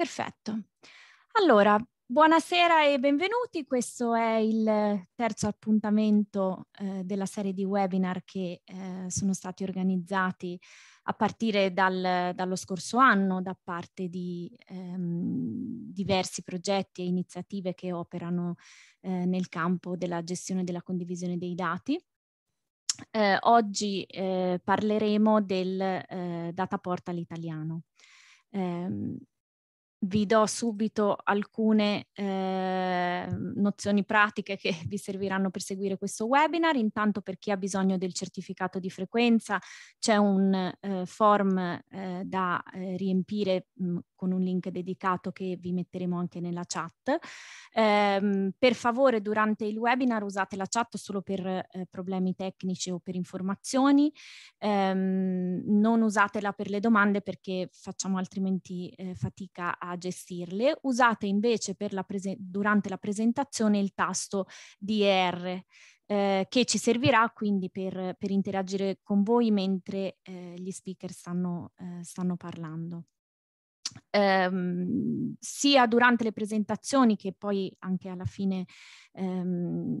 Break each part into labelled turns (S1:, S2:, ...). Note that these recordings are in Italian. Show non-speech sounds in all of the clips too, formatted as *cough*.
S1: Perfetto. Allora, buonasera e benvenuti. Questo è il terzo appuntamento eh, della serie di webinar che eh, sono stati organizzati a partire dal, dallo scorso anno da parte di ehm, diversi progetti e iniziative che operano eh, nel campo della gestione e della condivisione dei dati. Eh, oggi eh, parleremo del eh, Data Portal italiano. Eh, vi do subito alcune eh, nozioni pratiche che vi serviranno per seguire questo webinar. Intanto per chi ha bisogno del certificato di frequenza c'è un eh, form eh, da eh, riempire mh, mm, con un link dedicato che vi metteremo anche nella chat. Ehm, per favore durante il webinar usate la chat solo per eh, problemi tecnici o per informazioni. Ehm, non usatela per le domande perché facciamo altrimenti eh, fatica a a gestirle, usate invece la prese- durante la presentazione il tasto DR eh, che ci servirà quindi per, per interagire con voi mentre eh, gli speaker stanno, eh, stanno parlando ehm, sia durante le presentazioni che poi anche alla fine ehm,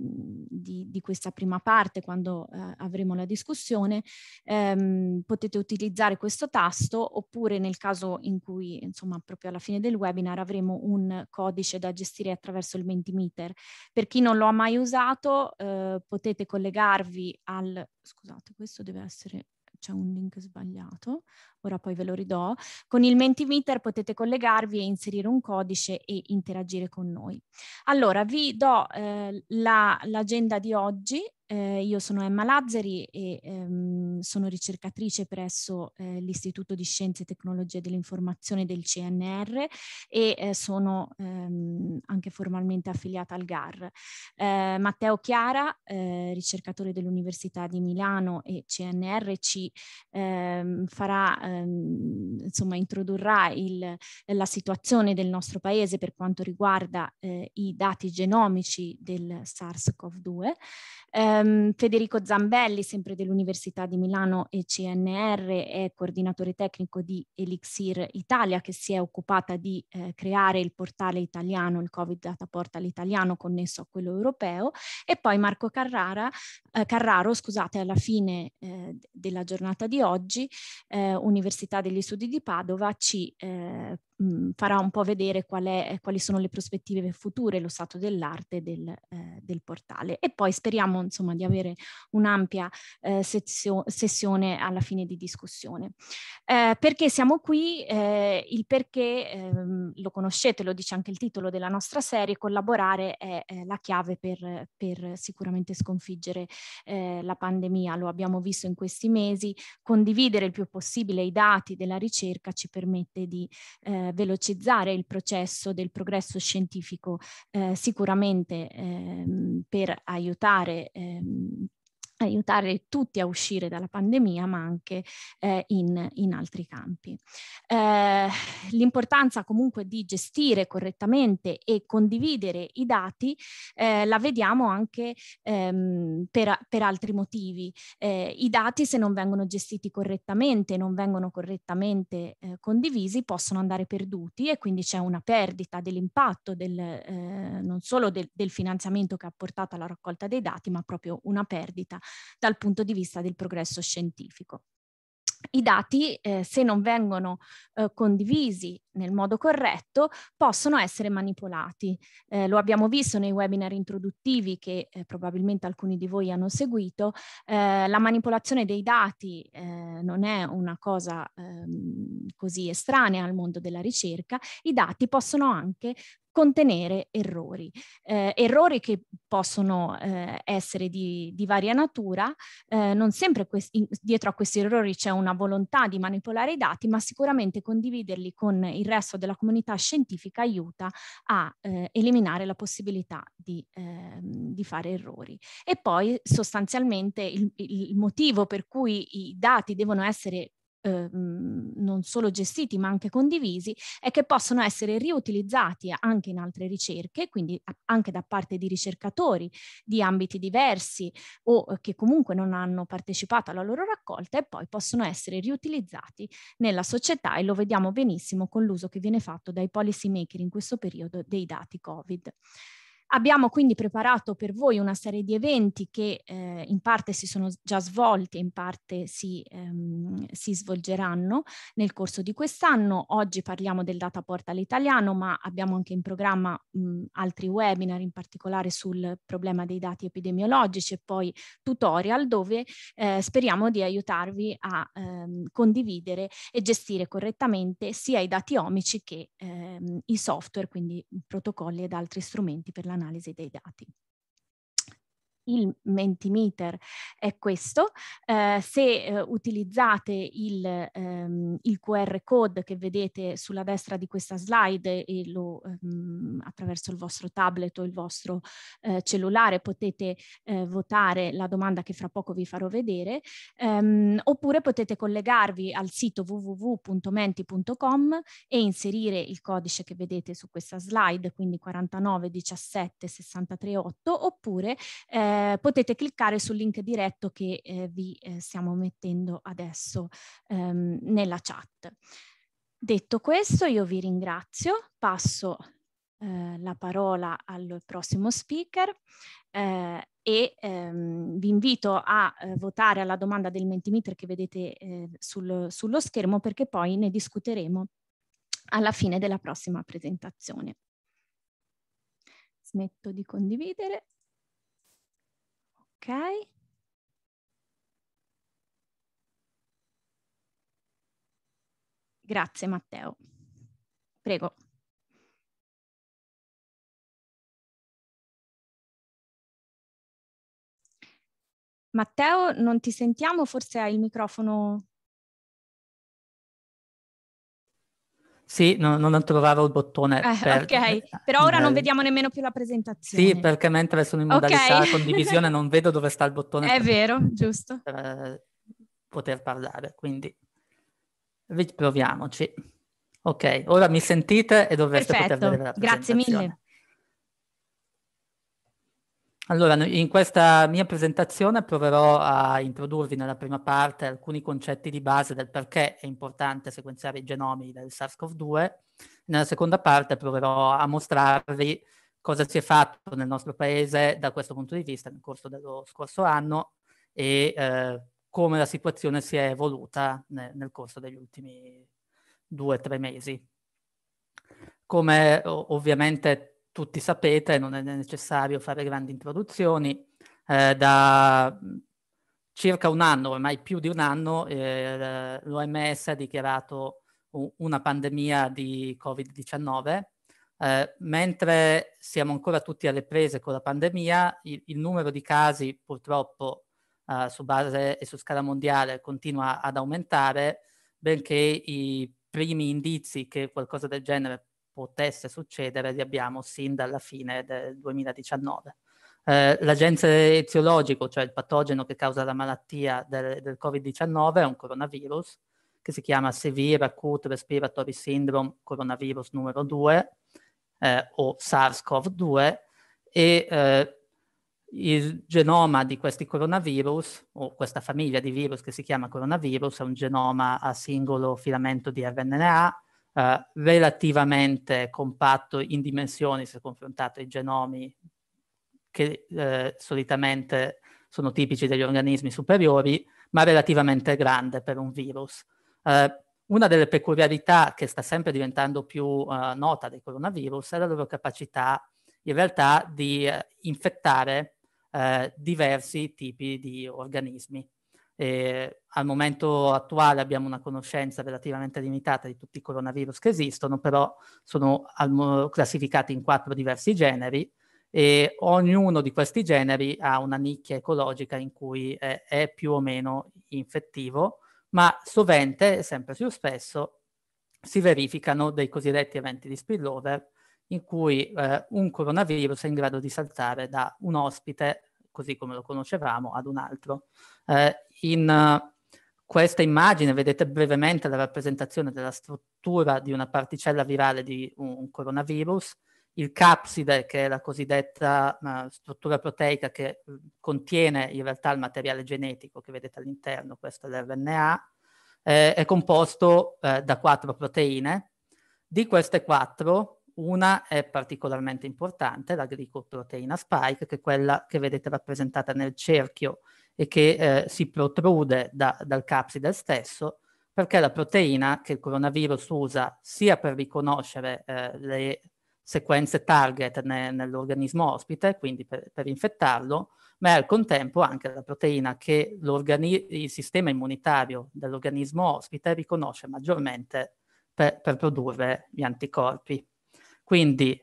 S1: di, di, questa prima parte, quando eh, avremo la discussione, ehm, potete utilizzare questo tasto oppure nel caso in cui, insomma, proprio alla fine del webinar avremo un codice da gestire attraverso il Mentimeter. Per chi non lo ha mai usato, eh, potete collegarvi al... Scusate, questo deve essere c'è un link sbagliato, ora poi ve lo ridò. Con il Mentimeter potete collegarvi e inserire un codice e interagire con noi. Allora, vi do eh, la, l'agenda di oggi eh, io sono Emma Lazzari e ehm, sono ricercatrice presso eh, l'Istituto di Scienze e Tecnologie dell'Informazione del CNR e eh, sono ehm, anche formalmente affiliata al GAR. Eh, Matteo Chiara, eh, ricercatore dell'Università di Milano e CNR, ci ehm, farà, ehm, insomma, introdurrà il, la situazione del nostro paese per quanto riguarda eh, i dati genomici del SARS-CoV-2. Um, Federico Zambelli, sempre dell'Università di Milano e CNR, è coordinatore tecnico di Elixir Italia, che si è occupata di eh, creare il portale italiano, il Covid Data Portal italiano connesso a quello europeo. E poi Marco Carrara, eh, Carraro, scusate, alla fine eh, della giornata di oggi, eh, Università degli Studi di Padova ci eh, mh, mhmm, farà un po' vedere qual è, quali sono le prospettive future, lo stato dell'arte del, eh, del portale. E poi speriamo insomma, di avere un'ampia eh, sezio- sessione alla fine di discussione. Eh, perché siamo qui? Eh, il perché ehm, lo conoscete, lo dice anche il titolo della nostra serie, collaborare è eh, la chiave per, per sicuramente sconfiggere eh, la pandemia, lo abbiamo visto in questi mesi, condividere il più possibile i dati della ricerca ci permette di eh, eh, velocizzare il processo del progresso scientifico eh, sicuramente ehm, per aiutare ehm, aiutare tutti a uscire dalla pandemia, ma anche eh, in, in, altri campi. Eh, l'importanza comunque di gestire correttamente e condividere i dati eh, la vediamo anche ehm, per, per, altri motivi. Eh, I dati se non vengono gestiti correttamente, non vengono correttamente eh, condivisi, possono andare perduti e quindi c'è una perdita dell'impatto del, eh, non solo del, del finanziamento che ha portato alla raccolta dei dati, ma proprio una perdita dal punto di vista del progresso scientifico. I dati, eh, se non vengono eh, condivisi nel modo corretto, possono essere manipolati. Eh, lo abbiamo visto nei webinar introduttivi che eh, probabilmente alcuni di voi hanno seguito. Eh, la manipolazione dei dati eh, non è una cosa ehm, così estranea al mondo della ricerca. I dati possono anche contenere errori, eh, errori che possono eh, essere di, di, varia natura, eh, non sempre in, dietro a questi errori c'è una volontà di manipolare i dati, ma sicuramente condividerli con il resto della comunità scientifica aiuta a eh, eliminare la possibilità di, ehm, di, fare errori. E poi sostanzialmente il, il motivo per cui i dati devono essere eh, mhmm, non solo gestiti ma anche condivisi e che possono essere riutilizzati anche in altre ricerche, quindi anche da parte di ricercatori di ambiti diversi o eh, che comunque non hanno partecipato alla loro raccolta e poi possono essere riutilizzati nella società e lo vediamo benissimo con l'uso che viene fatto dai policy maker in questo periodo dei dati Covid. Abbiamo quindi preparato per voi una serie di eventi che eh, in parte si sono già svolti, in parte si, ehm, si svolgeranno nel corso di quest'anno. Oggi parliamo del Data Portal italiano, ma abbiamo anche in programma mh, altri webinar, in particolare sul problema dei dati epidemiologici e poi tutorial, dove eh, speriamo di aiutarvi a ehm, condividere e gestire correttamente sia i dati omici che ehm, i software, quindi protocolli ed altri strumenti per la analisi dei dati il Mentimeter è questo. Eh, se eh, utilizzate il, ehm, il, QR code che vedete sulla destra di questa slide e lo, ehm, attraverso il vostro tablet o il vostro eh, cellulare potete eh, votare la domanda che fra poco vi farò vedere ehm, oppure potete collegarvi al sito www.menti.com e inserire il codice che vedete su questa slide, quindi 49 17 63 8 oppure eh, eh, potete cliccare sul link diretto che eh, vi eh, stiamo mettendo adesso ehm, nella chat. Detto questo, io vi ringrazio, passo eh, la parola al prossimo speaker eh, e ehm, vi invito a eh, votare alla domanda del Mentimeter che vedete eh, sul, sullo schermo perché poi ne discuteremo alla fine della prossima presentazione. Smetto di condividere. Ok. Grazie Matteo.
S2: Prego. Matteo, non ti sentiamo, forse hai il microfono Sì, no, non trovavo il bottone. Eh, per... Ok,
S1: però ora eh, non vediamo nemmeno più la presentazione. Sì,
S2: perché mentre sono in modalità okay. *laughs* condivisione non vedo dove sta il bottone. È per... vero, giusto. Per eh, poter parlare, quindi proviamoci. Ok, ora mi sentite e dovreste Perfetto. poter vedere la presentazione. Grazie mille. Allora, in questa mia presentazione proverò a introdurvi nella prima parte alcuni concetti di base del perché è importante sequenziare i genomi del SARS-CoV-2. Nella seconda parte proverò a mostrarvi cosa si è fatto nel nostro paese da questo punto di vista nel corso dello scorso anno e eh, come la situazione si è evoluta ne- nel corso degli ultimi due o tre mesi. Come ovviamente tutti sapete, non è necessario fare grandi introduzioni, eh, da mm, circa un anno, ormai più di un anno, eh, l'OMS ha dichiarato una pandemia di Covid-19. Eh, mentre siamo ancora tutti alle prese con la pandemia, il, il numero di casi purtroppo eh, su base e su scala mondiale continua ad aumentare, benché i primi indizi che qualcosa del genere potesse succedere li abbiamo sin dalla fine del 2019. Eh, l'agente eziologico, cioè il patogeno che causa la malattia del, del Covid-19, è un coronavirus che si chiama Severe Acute Respiratory Syndrome Coronavirus numero 2 eh, o SARS-CoV-2 e eh, il genoma di questi coronavirus o questa famiglia di virus che si chiama coronavirus è un genoma a singolo filamento di RNA eh, relativamente compatto in dimensioni se confrontato ai genomi che eh, solitamente sono tipici degli organismi superiori, ma relativamente grande per un virus. Eh, una delle peculiarità che sta sempre diventando più eh, nota dei coronavirus è la loro capacità in realtà di eh, infettare diversi tipi di organismi. Eh, al momento attuale abbiamo una conoscenza relativamente limitata di tutti i coronavirus che esistono, però sono al- classificati in quattro diversi generi e ognuno di questi generi ha una nicchia ecologica in cui è, è più o meno infettivo, ma sovente, sempre più spesso, si verificano dei cosiddetti eventi di spillover in cui eh, un coronavirus è in grado di saltare da un ospite così come lo conoscevamo, ad un altro. Eh, in eh, questa immagine vedete brevemente la rappresentazione della struttura di una particella virale di un coronavirus, il capside, che è la cosiddetta uh, struttura proteica che mm, contiene in realtà il materiale genetico che vedete all'interno, questo è l'RNA, eh, è composto eh, da quattro proteine. Di queste quattro, una è particolarmente importante, la glicoproteina spike, che è quella che vedete rappresentata nel cerchio e che eh, si protrude da, dal capside stesso, perché è la proteina che il coronavirus usa sia per riconoscere eh, le sequenze target ne, nell'organismo ospite, quindi per, per, infettarlo, ma è al contempo anche la proteina che il sistema immunitario dell'organismo ospite riconosce maggiormente per, per produrre gli anticorpi. Quindi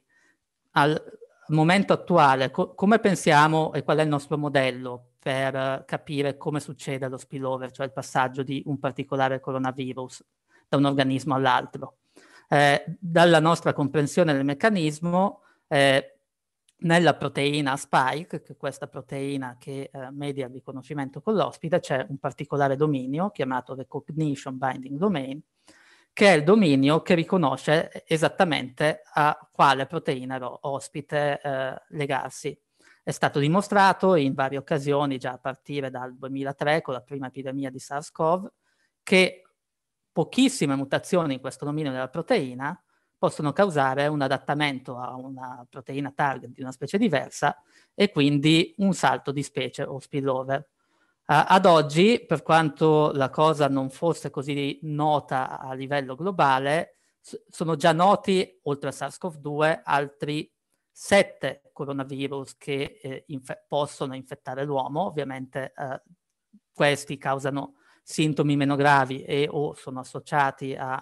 S2: al momento attuale, co- come pensiamo e qual è il nostro modello per capire come succede lo spillover, cioè il passaggio di un particolare coronavirus da un organismo all'altro? Eh, dalla nostra comprensione del meccanismo, eh, nella proteina spike, che è questa proteina che eh, media il riconoscimento con l'ospite, c'è un particolare dominio chiamato recognition binding domain, che è il dominio che riconosce esattamente a quale proteina ospite eh, legarsi. È stato dimostrato in varie occasioni, già a partire dal 2003 con la prima epidemia di SARS-CoV, che pochissime mutazioni in questo dominio della proteina possono causare un adattamento a una proteina target di una specie diversa e quindi un salto di specie o spillover ad oggi, per quanto la cosa non fosse così nota a livello globale, sono già noti, oltre a SARS-CoV-2, altri sette coronavirus che eh, inf- possono infettare l'uomo. Ovviamente eh, questi causano sintomi meno gravi e o sono associati a,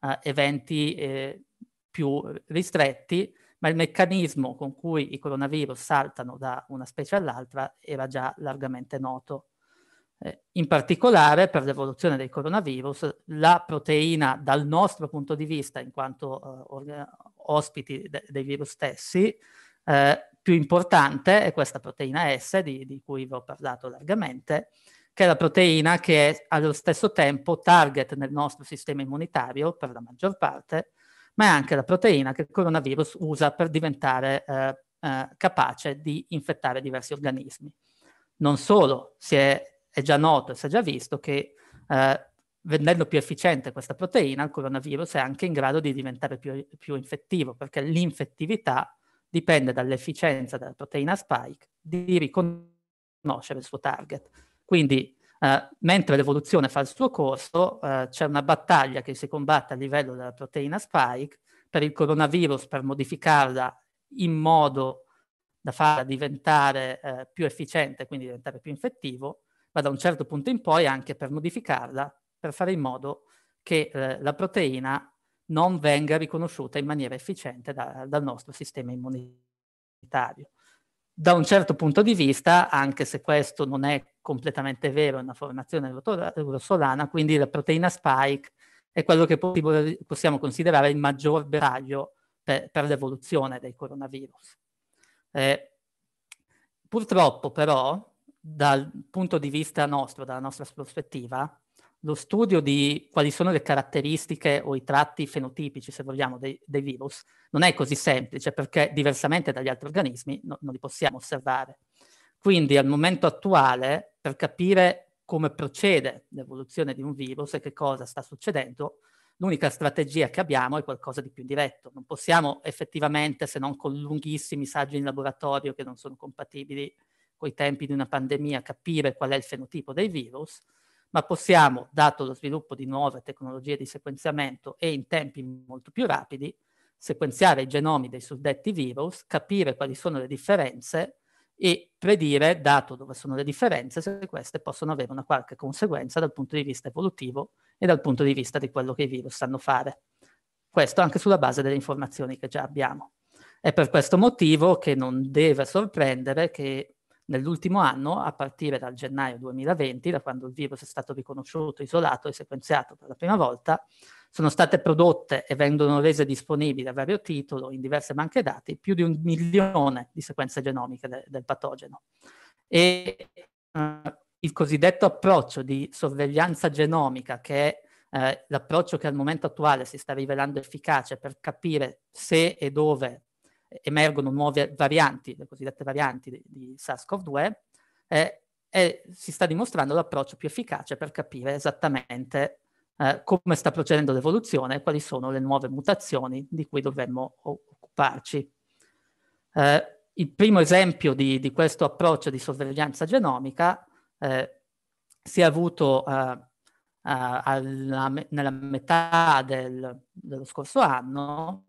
S2: a eventi eh, più ristretti, ma il meccanismo con cui i coronavirus saltano da una specie all'altra era già largamente noto. Eh, in particolare per l'evoluzione del coronavirus, la proteina dal nostro punto di vista, in quanto eh, ospiti de- dei virus stessi, eh, più importante è questa proteina S di, di cui vi ho parlato largamente, che è la proteina che è allo stesso tempo target nel nostro sistema immunitario per la maggior parte, ma è anche la proteina che il coronavirus usa per diventare eh, eh capace di infettare diversi organismi. Non solo si è è già noto, e si è già visto che eh, rendendo più efficiente questa proteina, il coronavirus è anche in grado di diventare più, più infettivo, perché l'infettività dipende dall'efficienza della proteina spike di riconoscere il suo target. Quindi, eh, mentre l'evoluzione fa il suo corso, eh, c'è una battaglia che si combatte a livello della proteina spike per il coronavirus, per modificarla in modo da farla diventare eh, più efficiente, quindi diventare più infettivo, ma da un certo punto in poi anche per modificarla, per fare in modo che eh, la proteina non venga riconosciuta in maniera efficiente da, dal nostro sistema immunitario. Da un certo punto di vista, anche se questo non è completamente vero, è una formazione rosolana, quindi la proteina spike è quello che possiamo considerare il maggior beraglio per, per l'evoluzione del coronavirus. Eh, purtroppo però dal punto di vista nostro, dalla nostra prospettiva, lo studio di quali sono le caratteristiche o i tratti fenotipici, se vogliamo, dei, dei virus non è così semplice perché diversamente dagli altri organismi no, non li possiamo osservare. Quindi al momento attuale, per capire come procede l'evoluzione di un virus e che cosa sta succedendo, l'unica strategia che abbiamo è qualcosa di più diretto. Non possiamo effettivamente, se non con lunghissimi saggi in laboratorio che non sono compatibili i tempi di una pandemia capire qual è il fenotipo dei virus, ma possiamo, dato lo sviluppo di nuove tecnologie di sequenziamento e in tempi molto più rapidi, sequenziare i genomi dei suddetti virus, capire quali sono le differenze e predire, dato dove sono le differenze, se queste possono avere una qualche conseguenza dal punto di vista evolutivo e dal punto di vista di quello che i virus sanno fare. Questo anche sulla base delle informazioni che già abbiamo. È per questo motivo che non deve sorprendere che Nell'ultimo anno, a partire dal gennaio 2020, da quando il virus è stato riconosciuto, isolato e sequenziato per la prima volta, sono state prodotte e vengono rese disponibili a vario titolo in diverse banche dati più di un milione di sequenze genomiche de- del patogeno. E eh, il cosiddetto approccio di sorveglianza genomica, che è eh, l'approccio che al momento attuale si sta rivelando efficace per capire se e dove emergono nuove varianti, le cosiddette varianti di, di SARS-CoV-2, eh, e si sta dimostrando l'approccio più efficace per capire esattamente eh, come sta procedendo l'evoluzione e quali sono le nuove mutazioni di cui dovremmo occuparci. Eh, il primo esempio di, di, questo approccio di sorveglianza genomica eh, si è avuto eh, eh, alla, nella metà del, dello scorso anno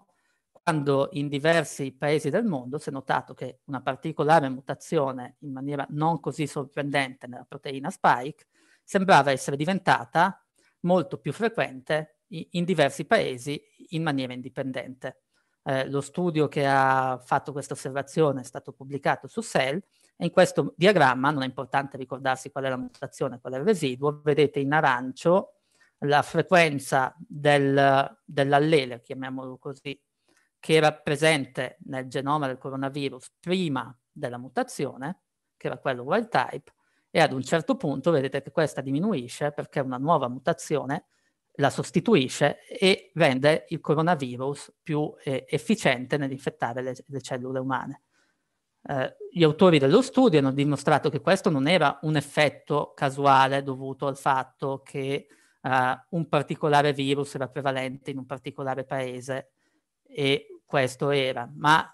S2: quando in diversi paesi del mondo si è notato che una particolare mutazione in maniera non così sorprendente nella proteina spike sembrava essere diventata molto più frequente in diversi paesi in maniera indipendente. Eh, lo studio che ha fatto questa osservazione è stato pubblicato su Cell e in questo diagramma, non è importante ricordarsi qual è la mutazione, qual è il residuo, vedete in arancio la frequenza del, dell'allele, chiamiamolo così, che era presente nel genoma del coronavirus prima della mutazione, che era quello wild type, e ad un certo punto vedete che questa diminuisce perché una nuova mutazione la sostituisce e rende il coronavirus più eh, efficiente nell'infettare le, le cellule umane. Eh, gli autori dello studio hanno dimostrato che questo non era un effetto casuale dovuto al fatto che eh, un particolare virus era prevalente in un particolare paese e questo era, ma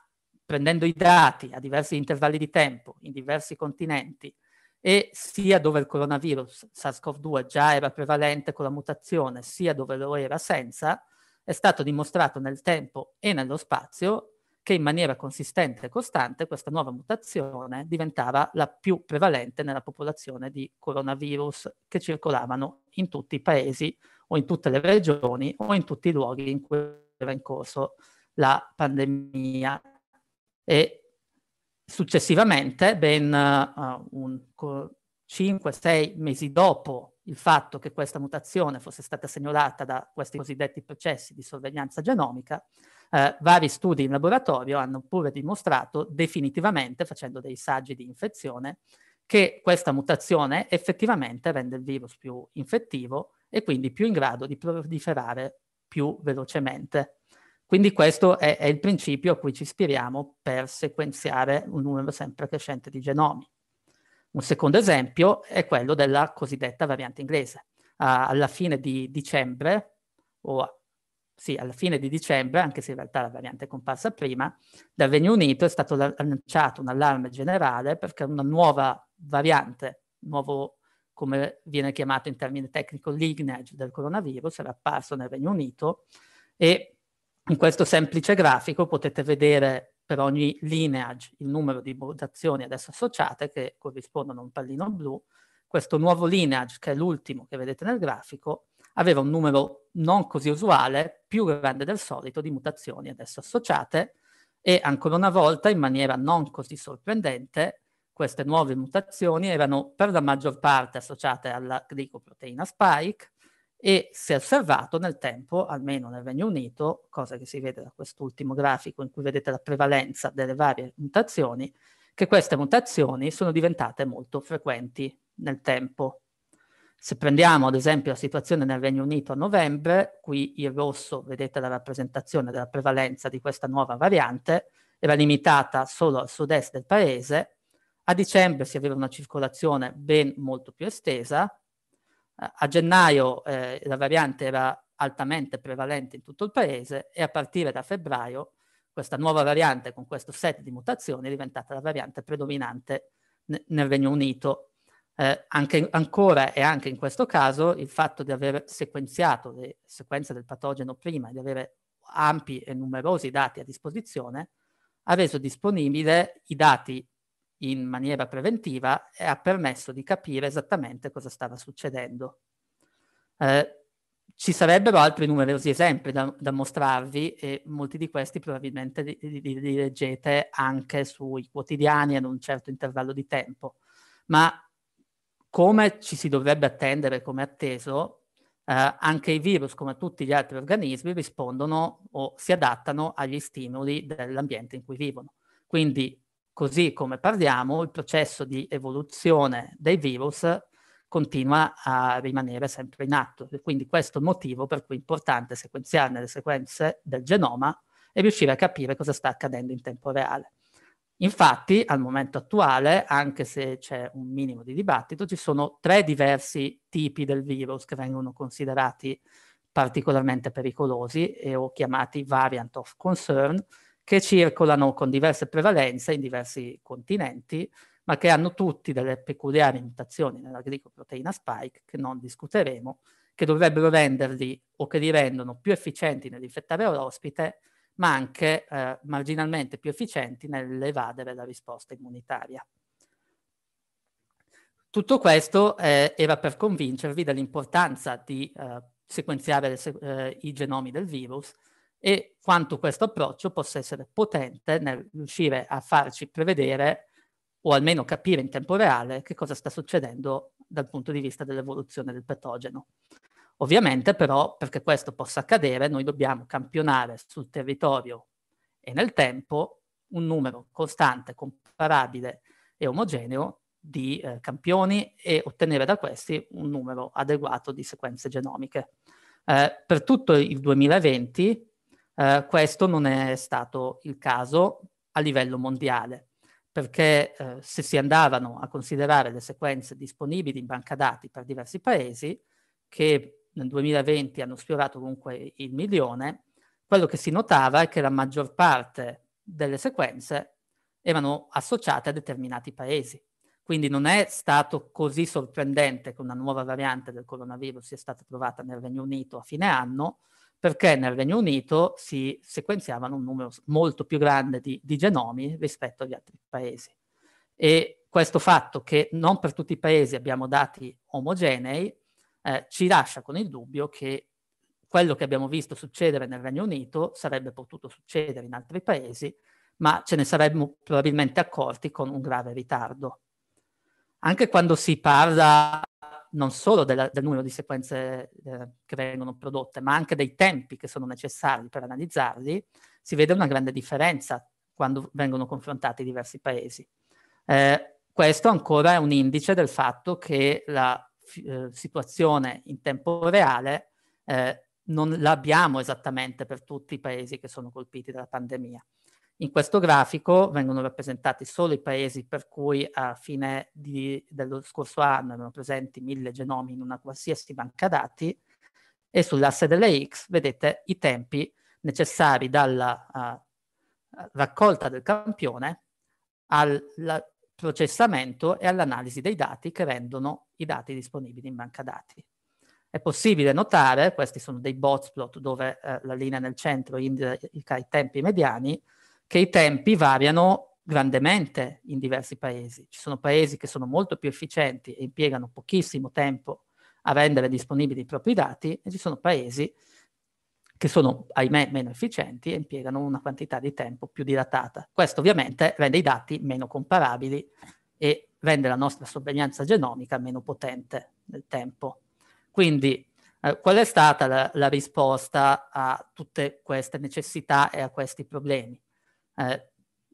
S2: prendendo i dati a diversi intervalli di tempo in diversi continenti e sia dove il coronavirus SARS-CoV-2 già era prevalente con la mutazione, sia dove lo era senza, è stato dimostrato nel tempo e nello spazio che in maniera consistente e costante questa nuova mutazione diventava la più prevalente nella popolazione di coronavirus che circolavano in tutti i paesi o in tutte le regioni o in tutti i luoghi in cui aveva in corso la pandemia e successivamente, ben uh, eh, 5-6 mesi dopo il fatto che questa mutazione fosse stata segnalata da questi cosiddetti processi di sorveglianza genomica, eh, vari studi in laboratorio hanno pure dimostrato definitivamente, facendo dei saggi di infezione, che questa mutazione effettivamente rende il virus più infettivo e quindi più in grado di proliferare più velocemente. Quindi questo è, è il principio a cui ci ispiriamo per sequenziare un numero sempre crescente di genomi. Un secondo esempio è quello della cosiddetta variante inglese. Ah, alla fine di dicembre, o sì, alla fine di dicembre, anche se in realtà la variante è comparsa prima, dal Regno Unito è stato lanciato un allarme generale perché una nuova variante, un nuovo come viene chiamato in termine tecnico lignage del coronavirus, era apparso nel Regno Unito e in questo semplice grafico potete vedere per ogni lineage il numero di mutazioni adesso associate che corrispondono a un pallino blu. Questo nuovo lineage, che è l'ultimo che vedete nel grafico, aveva un numero non così usuale, più grande del solito, di mutazioni adesso associate e ancora una volta, in maniera non così sorprendente, queste nuove mutazioni erano per la maggior parte associate alla glicoproteina spike e si è osservato nel tempo, almeno nel Regno Unito, cosa che si vede da quest'ultimo grafico in cui vedete la prevalenza delle varie mutazioni, che queste mutazioni sono diventate molto frequenti nel tempo. Se prendiamo ad esempio la situazione nel Regno Unito a novembre, qui in rosso vedete la rappresentazione della prevalenza di questa nuova variante, era limitata solo al sud-est del paese, a dicembre si aveva una circolazione ben molto più estesa, eh, a gennaio eh, la variante era altamente prevalente in tutto il paese e a partire da febbraio questa nuova variante con questo set di mutazioni è diventata la variante predominante nel Regno Unito. Eh, anche, ancora e anche in questo caso il fatto di aver sequenziato le sequenze del patogeno prima e di avere ampi e numerosi dati a disposizione ha reso disponibile i dati in maniera preventiva e ha permesso di capire esattamente cosa stava succedendo. Eh, ci sarebbero altri numerosi esempi da, da, mostrarvi e molti di questi probabilmente li, li, li, leggete anche sui quotidiani ad un certo intervallo di tempo, ma come ci si dovrebbe attendere, come atteso, eh, anche i virus, come tutti gli altri organismi, rispondono o si adattano agli stimoli dell'ambiente in cui vivono. Quindi Così come parliamo, il processo di evoluzione dei virus continua a rimanere sempre in atto. quindi questo è il motivo per cui è importante sequenziarne le sequenze del genoma e riuscire a capire cosa sta accadendo in tempo reale. Infatti, al momento attuale, anche se c'è un minimo di dibattito, ci sono tre diversi tipi del virus che vengono considerati particolarmente pericolosi e o chiamati variant of concern, che circolano con diverse prevalenze in diversi continenti, ma che hanno tutti delle peculiari mutazioni nella glicoproteina spike che non discuteremo, che dovrebbero renderli o che li rendono più efficienti nell'infettare l'ospite, ma anche eh, marginalmente più efficienti nell'evadere la risposta immunitaria. Tutto questo eh, era per convincervi dell'importanza di eh, sequenziare se- eh, i genomi del virus e quanto questo approccio possa essere potente nel riuscire a farci prevedere o almeno capire in tempo reale che cosa sta succedendo dal punto di vista dell'evoluzione del patogeno. Ovviamente però perché questo possa accadere noi dobbiamo campionare sul territorio e nel tempo un numero costante, comparabile e omogeneo di eh, campioni e ottenere da questi un numero adeguato di sequenze genomiche. Eh, per tutto il 2020 eh, questo non è stato il caso a livello mondiale, perché eh, se si andavano a considerare le sequenze disponibili in banca dati per diversi paesi, che nel 2020 hanno sfiorato comunque il milione, quello che si notava è che la maggior parte delle sequenze erano associate a determinati paesi. Quindi non è stato così sorprendente che una nuova variante del coronavirus sia stata trovata nel Regno Unito a fine anno, perché nel Regno Unito si sequenziavano un numero molto più grande di, di genomi rispetto agli altri paesi. E questo fatto che non per tutti i paesi abbiamo dati omogenei eh, ci lascia con il dubbio che quello che abbiamo visto succedere nel Regno Unito sarebbe potuto succedere in altri paesi, ma ce ne saremmo probabilmente accorti con un grave ritardo. Anche quando si parla non solo della, del numero di sequenze eh, che vengono prodotte, ma anche dei tempi che sono necessari per analizzarli, si vede una grande differenza quando vengono confrontati diversi paesi. Eh, questo ancora è un indice del fatto che la eh, situazione in tempo reale eh, non l'abbiamo esattamente per tutti i paesi che sono colpiti dalla pandemia. In questo grafico vengono rappresentati solo i paesi per cui a fine di, dello scorso anno erano presenti mille genomi in una qualsiasi banca dati e sull'asse delle X vedete i tempi necessari dalla uh, raccolta del campione al processamento e all'analisi dei dati che rendono i dati disponibili in banca dati. È possibile notare, questi sono dei box plot dove eh, la linea nel centro indica i tempi mediani, che i tempi variano grandemente in diversi paesi. Ci sono paesi che sono molto più efficienti e impiegano pochissimo tempo a rendere disponibili i propri dati e ci sono paesi che sono, ahimè, meno efficienti e impiegano una quantità di tempo più dilatata. Questo ovviamente rende i dati meno comparabili e rende la nostra sorveglianza genomica meno potente nel tempo. Quindi eh, qual è stata la, la, risposta a tutte queste necessità e a questi problemi? eh,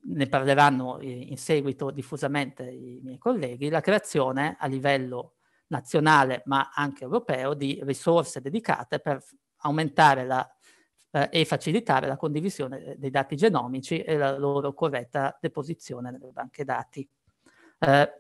S2: ne parleranno in seguito diffusamente i miei colleghi, la creazione a livello nazionale ma anche europeo di risorse dedicate per aumentare la, eh, e facilitare la condivisione eh, dei dati genomici e la loro corretta deposizione nelle banche dati. Eh,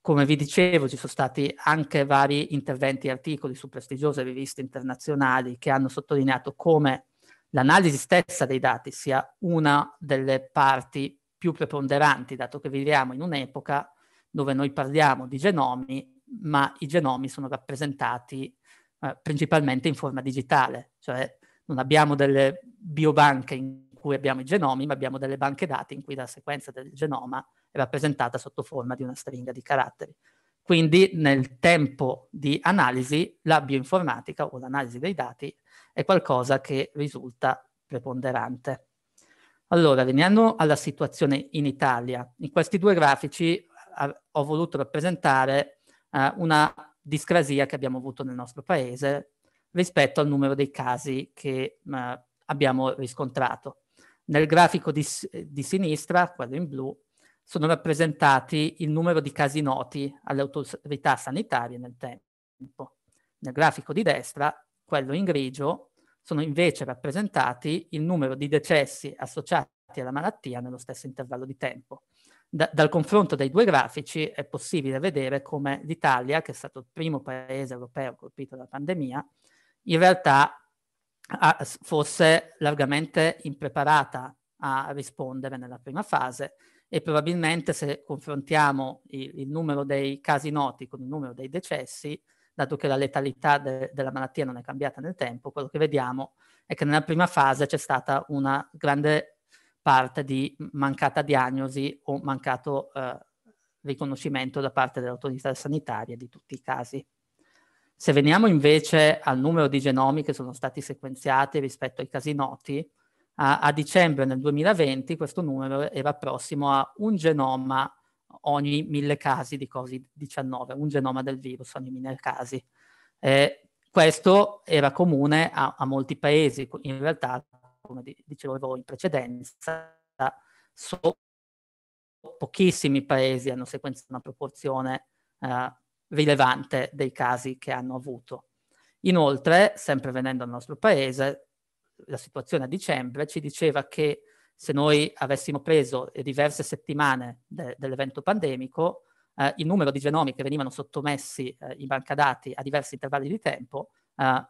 S2: come vi dicevo, ci sono stati anche vari interventi e articoli su prestigiose riviste internazionali che hanno sottolineato come l'analisi stessa dei dati sia una delle parti più preponderanti, dato che viviamo in un'epoca dove noi parliamo di genomi, ma i genomi sono rappresentati eh, principalmente in forma digitale, cioè non abbiamo delle biobanche in cui abbiamo i genomi, ma abbiamo delle banche dati in cui la sequenza del genoma è rappresentata sotto forma di una stringa di caratteri. Quindi nel tempo di analisi la bioinformatica o l'analisi dei dati è qualcosa che risulta preponderante. Allora, veniamo alla situazione in Italia. In questi due grafici ah, ho voluto rappresentare eh, una discrasia che abbiamo avuto nel nostro paese rispetto al numero dei casi che eh, abbiamo riscontrato. Nel grafico di, di, sinistra, quello in blu, sono rappresentati il numero di casi noti alle autorità sanitarie nel tempo. Nel grafico di destra, quello in grigio, sono invece rappresentati il numero di decessi associati alla malattia nello stesso intervallo di tempo. Da, dal confronto dei due grafici è possibile vedere come l'Italia, che è stato il primo paese europeo colpito dalla pandemia, in realtà a, fosse largamente impreparata a rispondere nella prima fase e probabilmente se confrontiamo il, il numero dei casi noti con il numero dei decessi, dato che la letalità de- della malattia non è cambiata nel tempo, quello che vediamo è che nella prima fase c'è stata una grande parte di mancata diagnosi o mancato eh, riconoscimento da parte dell'autorità sanitaria di tutti i casi. Se veniamo invece al numero di genomi che sono stati sequenziati rispetto ai casi noti, a, a dicembre nel 2020 questo numero era prossimo a un genoma ogni mille casi di Covid-19, un genoma del virus ogni mille casi. Eh, questo era comune a, a, molti paesi, in realtà, come dicevo in precedenza, so, pochissimi paesi hanno sequenziato una proporzione eh, rilevante dei casi che hanno avuto. Inoltre, sempre venendo al nostro paese, la situazione a dicembre ci diceva che se noi avessimo preso diverse settimane de- dell'evento pandemico, eh, il numero di genomi che venivano sottomessi eh, in banca dati a diversi intervalli di tempo eh,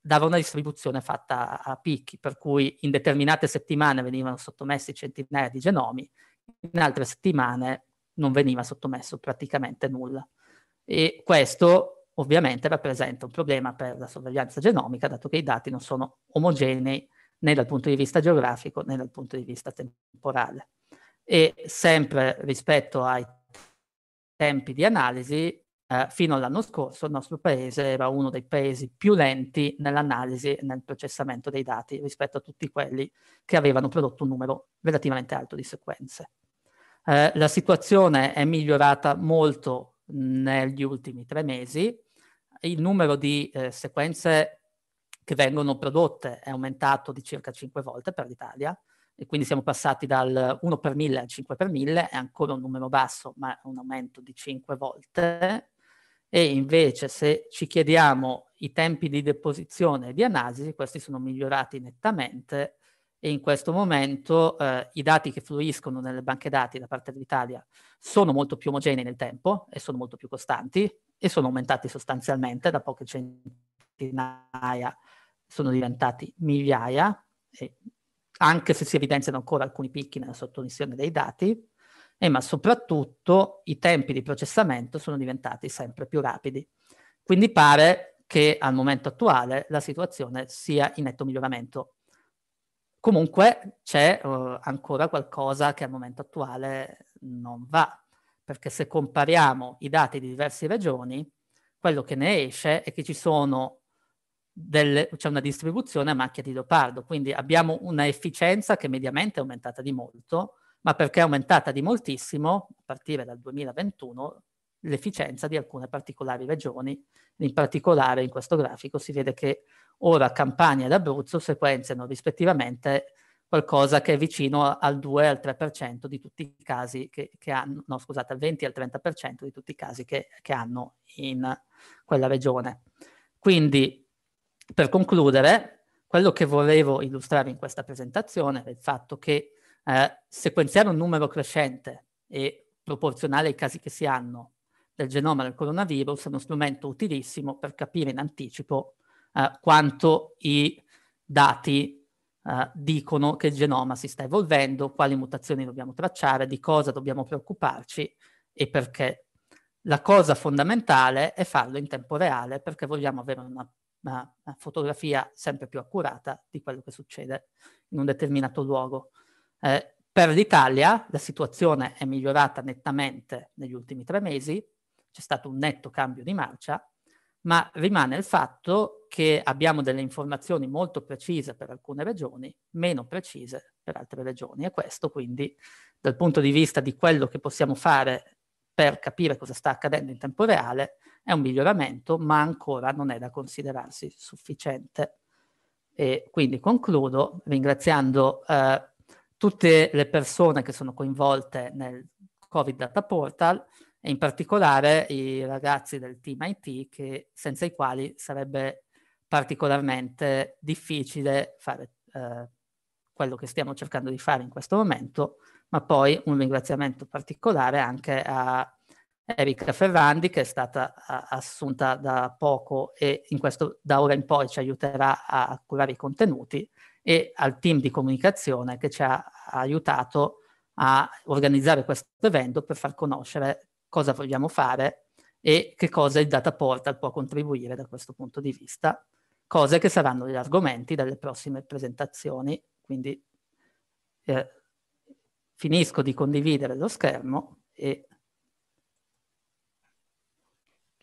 S2: dava una distribuzione fatta a, a picchi, per cui in determinate settimane venivano sottomessi centinaia di genomi, in altre settimane non veniva sottomesso praticamente nulla. E questo ovviamente rappresenta un problema per la sorveglianza genomica, dato che i dati non sono omogenei né dal punto di vista geografico né dal punto di vista temporale. E sempre rispetto ai tempi di analisi, eh, fino all'anno scorso il nostro paese era uno dei paesi più lenti nell'analisi e nel processamento dei dati rispetto a tutti quelli che avevano prodotto un numero relativamente alto di sequenze. Eh, la situazione è migliorata molto negli ultimi tre mesi, il numero di eh, sequenze che vengono prodotte è aumentato di circa 5 volte per l'Italia e quindi siamo passati dal 1 per 1000 al 5 per 1000, è ancora un numero basso ma un aumento di 5 volte e invece se ci chiediamo i tempi di deposizione e di analisi, questi sono migliorati nettamente e in questo momento eh, i dati che fluiscono nelle banche dati da parte dell'Italia sono molto più omogenei nel tempo e sono molto più costanti e sono aumentati sostanzialmente da poche centinaia centinaia, sono diventati migliaia, anche se si evidenziano ancora alcuni picchi nella sottomissione dei dati, e eh, ma soprattutto i tempi di processamento sono diventati sempre più rapidi. Quindi pare che al momento attuale la situazione sia in netto miglioramento. Comunque c'è uh, ancora qualcosa che al momento attuale non va, perché se compariamo i dati di diverse regioni, quello che ne esce è che ci sono c'è una distribuzione a macchia di leopardo, quindi abbiamo una efficienza che mediamente è aumentata di molto, ma perché è aumentata di moltissimo, a partire dal 2021, l'efficienza di alcune particolari regioni. In particolare in questo grafico si vede che ora Campania ed Abruzzo sequenziano rispettivamente qualcosa che è vicino al 2 al 3% di tutti i casi che, che hanno, no scusate, al 20 al 30% di tutti i casi che, che hanno in quella regione. Quindi per concludere, quello che volevo illustrare in questa presentazione è il fatto che eh, sequenziare un numero crescente e proporzionale ai casi che si hanno del genoma del coronavirus è uno strumento utilissimo per capire in anticipo eh, quanto i dati eh, dicono che il genoma si sta evolvendo, quali mutazioni dobbiamo tracciare, di cosa dobbiamo preoccuparci e perché. La cosa fondamentale è farlo in tempo reale perché vogliamo avere una una, fotografia sempre più accurata di quello che succede in un determinato luogo. Eh, per l'Italia la situazione è migliorata nettamente negli ultimi tre mesi, c'è stato un netto cambio di marcia, ma rimane il fatto che abbiamo delle informazioni molto precise per alcune regioni, meno precise per altre regioni e questo quindi dal punto di vista di quello che possiamo fare per capire cosa sta accadendo in tempo reale è un miglioramento, ma ancora non è da considerarsi sufficiente. E quindi concludo ringraziando eh, tutte le persone che sono coinvolte nel Covid Data Portal e in particolare i ragazzi del team IT che, senza i quali sarebbe particolarmente difficile fare eh, quello che stiamo cercando di fare in questo momento, ma poi un ringraziamento particolare anche a Erika Ferrandi, che è stata assunta da poco e questo, da ora in poi ci aiuterà a curare i contenuti, e al team di comunicazione che ci ha aiutato a organizzare questo evento per far conoscere cosa vogliamo fare e che cosa il data portal può contribuire da questo punto di vista, cose che saranno gli argomenti delle prossime presentazioni. Quindi eh, finisco di condividere lo schermo e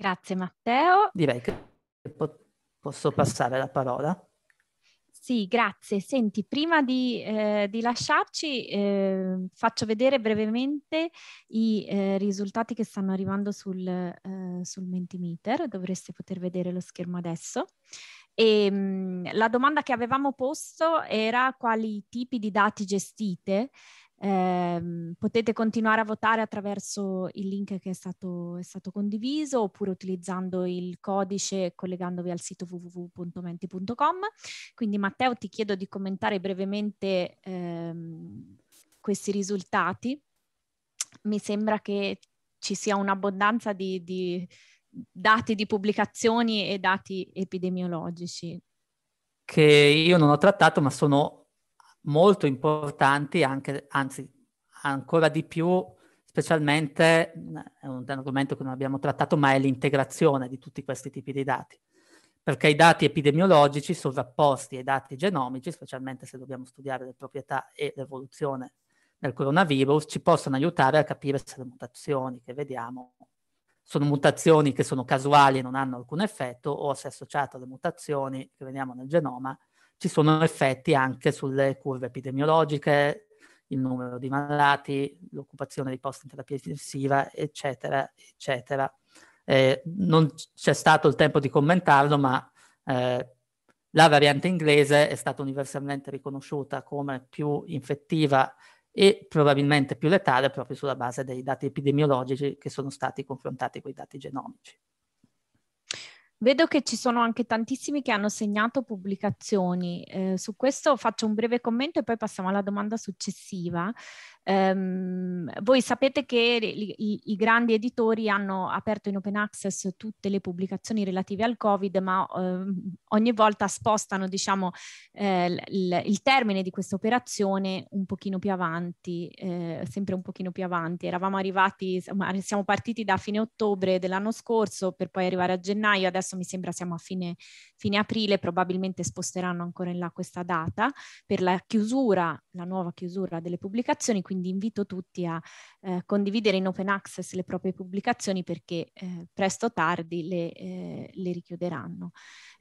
S1: Grazie Matteo.
S2: Direi che po- posso passare la parola.
S1: Sì, grazie. Senti, prima di, eh, di lasciarci eh, faccio vedere brevemente i eh, risultati che stanno arrivando sul, eh, sul Mentimeter, dovreste poter vedere lo schermo adesso. E, ehm, mh, la domanda che avevamo posto era quali tipi di dati gestite Ehm, potete continuare a votare attraverso il link che è stato, è stato, condiviso oppure utilizzando il codice collegandovi al sito www.menti.com. Quindi Matteo ti chiedo di commentare brevemente ehm, questi risultati. Mi sembra che ci sia un'abbondanza di, di dati di pubblicazioni e dati epidemiologici.
S2: Che io non ho trattato, ma sono molto importanti, anche, anzi ancora di più, specialmente, è un argomento che non abbiamo trattato, ma è l'integrazione di tutti questi tipi di dati. Perché i dati epidemiologici sovrapposti ai dati genomici, specialmente se dobbiamo studiare le proprietà e l'evoluzione del coronavirus, ci possono aiutare a capire se le mutazioni che vediamo sono mutazioni che sono casuali e non hanno alcun effetto o se associate alle mutazioni che vediamo nel genoma ci sono effetti anche sulle curve epidemiologiche, il numero di malati, l'occupazione dei posti in terapia intensiva, eccetera, eccetera. Eh, non c'è stato il tempo di commentarlo, ma eh, la variante inglese è stata universalmente riconosciuta come più infettiva e probabilmente più letale proprio sulla base dei dati epidemiologici che sono stati confrontati con i dati genomici.
S1: Vedo che ci sono anche tantissimi che hanno segnato pubblicazioni. Eh, su questo faccio un breve commento e poi passiamo alla domanda successiva. Um, voi sapete che i, i, i, grandi editori hanno aperto in open access tutte le pubblicazioni relative al Covid, ma um, ogni volta spostano diciamo, eh, il, il, termine di questa operazione un pochino più avanti, eh, sempre un pochino più avanti. Eravamo arrivati, siamo partiti da fine ottobre dell'anno scorso per poi arrivare a gennaio, adesso adesso mi sembra siamo a fine, fine aprile, probabilmente sposteranno ancora in là questa data per la chiusura, la nuova chiusura delle pubblicazioni, quindi invito tutti a eh, condividere in open access le proprie pubblicazioni perché eh, presto o tardi le, eh, le richiuderanno.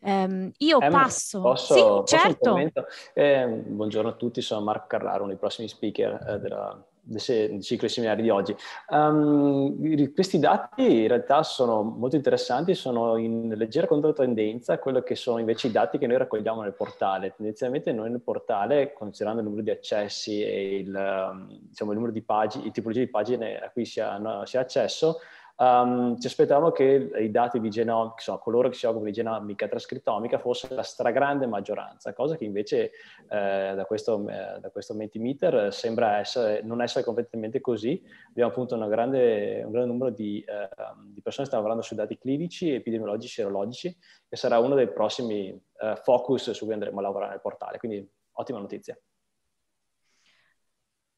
S1: Um, io eh, passo... Posso, sì, posso certo.
S3: Eh, buongiorno a tutti, sono Marco Carraro, uno dei prossimi speaker eh, della dei cicli seminari di oggi. Um, questi dati in realtà sono molto interessanti, sono in leggera controtendenza a quello che sono invece i dati che noi raccogliamo nel portale. Tendenzialmente noi nel portale, considerando il numero di accessi e il, ehm, diciamo, il numero di pagine, tipologie di pagine a cui si ha, no, si ha accesso, Um, ci aspettavamo che i dati di genomica, so, coloro che si occupano di genomica trascrittomica fosse la stragrande maggioranza, cosa che invece eh, da, questo, eh, da, questo, Mentimeter eh, sembra essere, non essere completamente così. Abbiamo appunto grande, un grande numero di, eh, di, persone che stanno lavorando sui dati clinici, epidemiologici, serologici, che sarà uno dei prossimi eh, focus su cui andremo a lavorare nel portale. Quindi ottima notizia.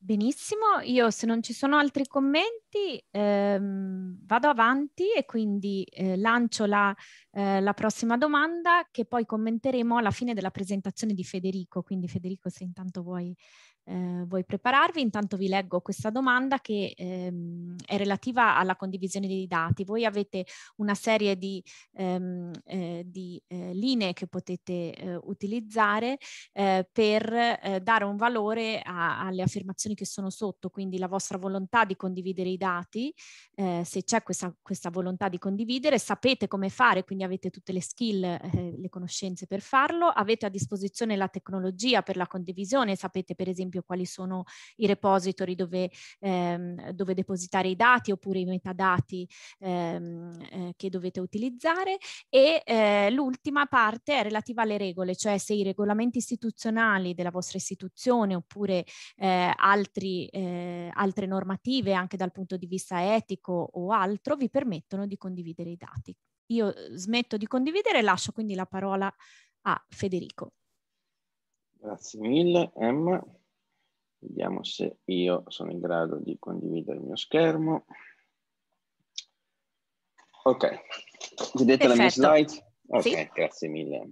S1: Benissimo, io se non ci sono altri commenti ehm, vado avanti e quindi eh, lancio la, eh, la, prossima domanda che poi commenteremo alla fine della presentazione di Federico, quindi Federico se intanto vuoi eh, voi prepararvi. Intanto vi leggo questa domanda che ehm, è relativa alla condivisione dei dati. Voi avete una serie di, ehm, eh, di eh, linee che potete eh, utilizzare eh, per eh, dare un valore a, alle affermazioni che sono sotto, quindi la vostra volontà di condividere i dati, eh, se c'è questa, questa volontà di condividere, sapete come fare, quindi avete tutte le skill, eh, le conoscenze per farlo, avete a disposizione la tecnologia per la condivisione, sapete per esempio esempio quali sono i repository dove, ehm, dove depositare i dati oppure i metadati ehm, eh, che dovete utilizzare e eh, l'ultima parte è relativa alle regole, cioè se i regolamenti istituzionali della vostra istituzione oppure eh, altri, eh, altre normative anche dal punto di vista etico o altro vi permettono di condividere i dati. Io eh, smetto di condividere e lascio quindi la parola a Federico.
S4: Grazie mille, Emma. Vediamo se io sono in grado di condividere il mio schermo. Ok, vedete Perfetto. la mia slide? Ok, sì. grazie mille.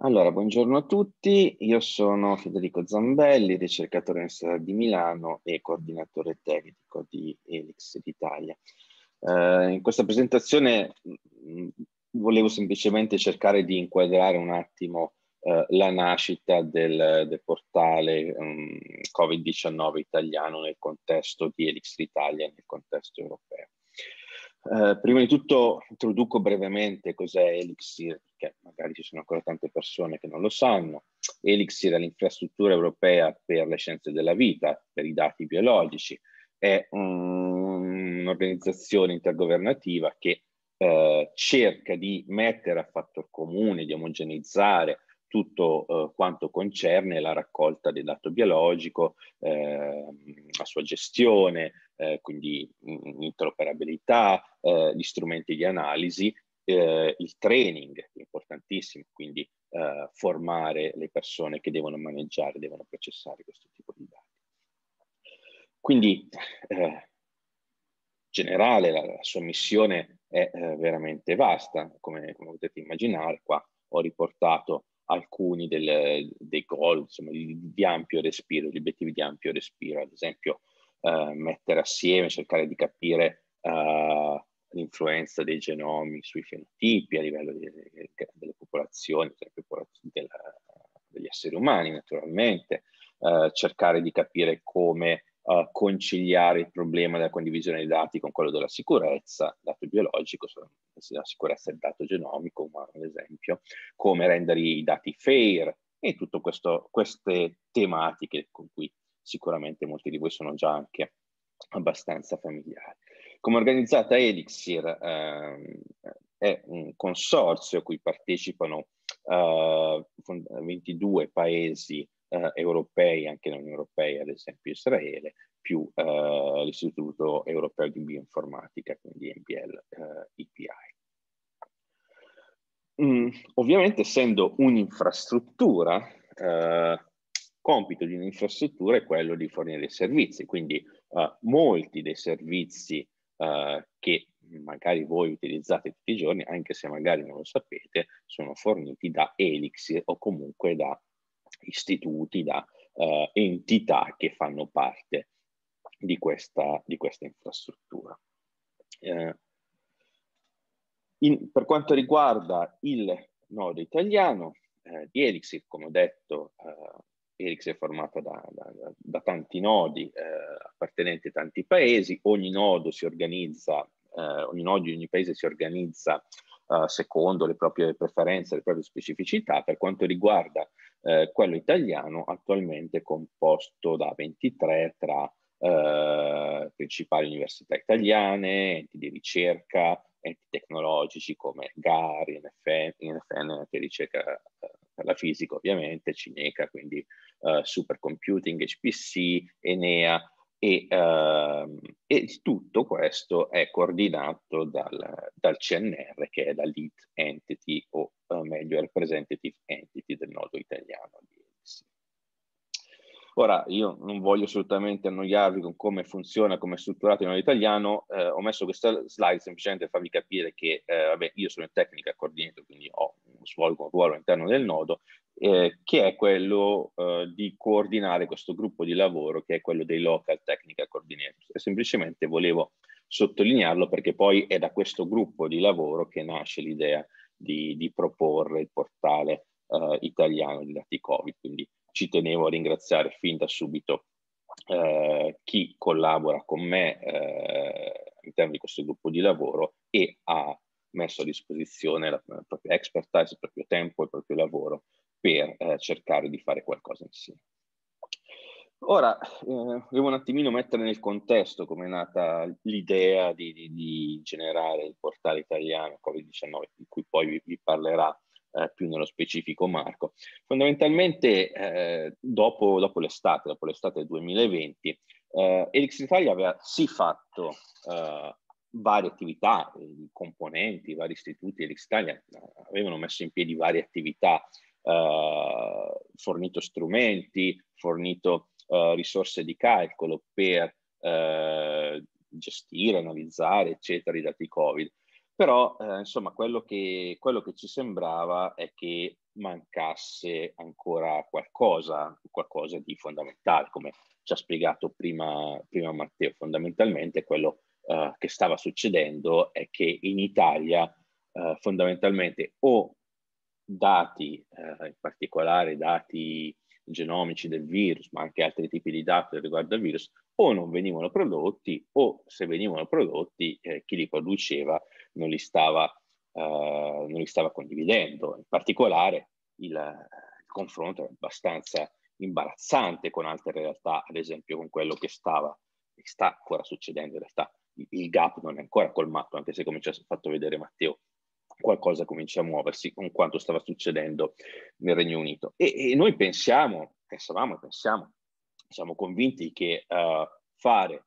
S4: Allora, buongiorno a tutti, io sono Federico Zambelli, ricercatore universitario di Milano e coordinatore tecnico di Elix d'Italia. Eh, in questa presentazione mh, mm, mm, volevo semplicemente cercare di inquadrare un attimo eh, la nascita del, del portale um, ehm, Covid-19 italiano nel contesto di Elix Italia nel contesto europeo. Eh, prima di tutto introduco brevemente cos'è Elixir, perché magari ci sono ancora tante persone che non lo sanno. Elixir è l'infrastruttura europea per le scienze della vita, per i dati biologici, è un'organizzazione intergovernativa che eh, cerca di mettere a fattor comune, di omogenizzare tutto eh, quanto concerne la raccolta del dato biologico, eh, la sua gestione, eh, quindi mm, mm, interoperabilità, eh, gli strumenti di analisi, eh, il training, importantissimo, quindi eh, formare le persone che devono maneggiare, devono processare questo tipo di dati. Quindi, generale, la, la sua missione è veramente vasta, come, come potete immaginare, qua ho riportato alcuni del, dei goal insomma, di, ampio respiro, gli obiettivi di ampio respiro, ad esempio eh, mettere assieme, cercare di capire eh, l'influenza dei genomi sui fenotipi a livello di, eh, delle popolazioni, della, degli esseri umani naturalmente, eh, cercare di capire come uh, conciliare il problema della condivisione dei dati con quello della sicurezza, dato biologico, la sicurezza del dato genomico umano, ad esempio, come rendere i dati fair e tutte queste tematiche con cui sicuramente molti di voi sono già anche abbastanza familiari. Come organizzata Elixir eh, è un consorzio a cui partecipano eh, 22 paesi eh, europei, anche non Europea, ad esempio Israele, più eh, l'Istituto Europeo di Bioinformatica, quindi NPL eh, IPI. Mm, ovviamente essendo un'infrastruttura, eh, compito di un'infrastruttura è quello di fornire servizi, quindi eh, molti dei servizi eh, che magari voi utilizzate tutti i giorni, anche se magari non lo sapete, sono forniti da Elixir o comunque da istituti, da eh, entità che fanno parte di questa, di questa infrastruttura. Eh, in, per quanto riguarda il nodo italiano, eh, di Elixir, come ho detto, eh, Elixir è formata da, da, da tanti nodi eh, appartenenti a tanti paesi, ogni nodo si organizza, eh, ogni nodo di ogni paese si organizza eh, secondo le proprie preferenze, le proprie specificità. Per quanto riguarda eh, quello italiano attualmente è composto da 23 tra eh, principali università italiane, enti di ricerca, enti tecnologici come GARI, NFN, NFN che ricerca eh, per la fisica ovviamente, Cineca, quindi eh, Supercomputing, HPC, Enea, e, uh, e, tutto questo è coordinato dal, dal, CNR, che è la lead entity, o uh, meglio, representative entity del nodo italiano di ELSI. Ora, io non voglio assolutamente annoiarvi con come funziona, come è strutturato il nodo italiano, eh, ho messo questa slide semplicemente per farvi capire che eh, vabbè, io sono in tecnica coordinator, quindi ho, svolgo un ruolo all'interno del nodo, eh, che è quello eh, di coordinare questo gruppo di lavoro che è quello dei local technical coordinators. E semplicemente volevo sottolinearlo perché poi è da questo gruppo di lavoro che nasce l'idea di, di proporre il portale eh, italiano di dati Covid. Quindi ci tenevo a ringraziare fin da subito eh, chi collabora con me eh, all'interno di questo gruppo di lavoro e ha messo a disposizione la propria expertise, il proprio tempo, il proprio lavoro per eh, cercare di fare qualcosa insieme. Ora, eh, devo un attimino mettere nel contesto come è nata l'idea di, di, di, generare il portale italiano Covid-19, di cui poi vi, vi parlerà eh, più nello specifico Marco. Fondamentalmente, eh, dopo, dopo, l'estate, dopo l'estate del 2020, eh, Elix Italia aveva sì fatto eh, varie attività, i eh, componenti, i vari istituti Elix Italia eh, avevano messo in piedi varie attività eh, fornito strumenti, fornito eh, risorse di calcolo per eh, gestire, analizzare, eccetera, i dati Covid. Però, eh, insomma, quello che, quello che ci sembrava è che mancasse ancora qualcosa, qualcosa di fondamentale, come ci ha spiegato prima, prima Matteo. Fondamentalmente quello uh, che stava succedendo è che in Italia uh, fondamentalmente o dati, eh, in particolare dati genomici del virus, ma anche altri tipi di dati riguardo al virus, o non venivano prodotti o se venivano prodotti eh, chi li produceva non li stava, eh, non li stava condividendo. In particolare il, il confronto era abbastanza imbarazzante con altre realtà, ad esempio con quello che stava e sta ancora succedendo in realtà. Il, il gap non è ancora colmato, anche se come ci ha fatto vedere Matteo qualcosa comincia a muoversi con quanto stava succedendo nel Regno Unito. E, e noi pensiamo, pensavamo e pensiamo, siamo convinti che uh, fare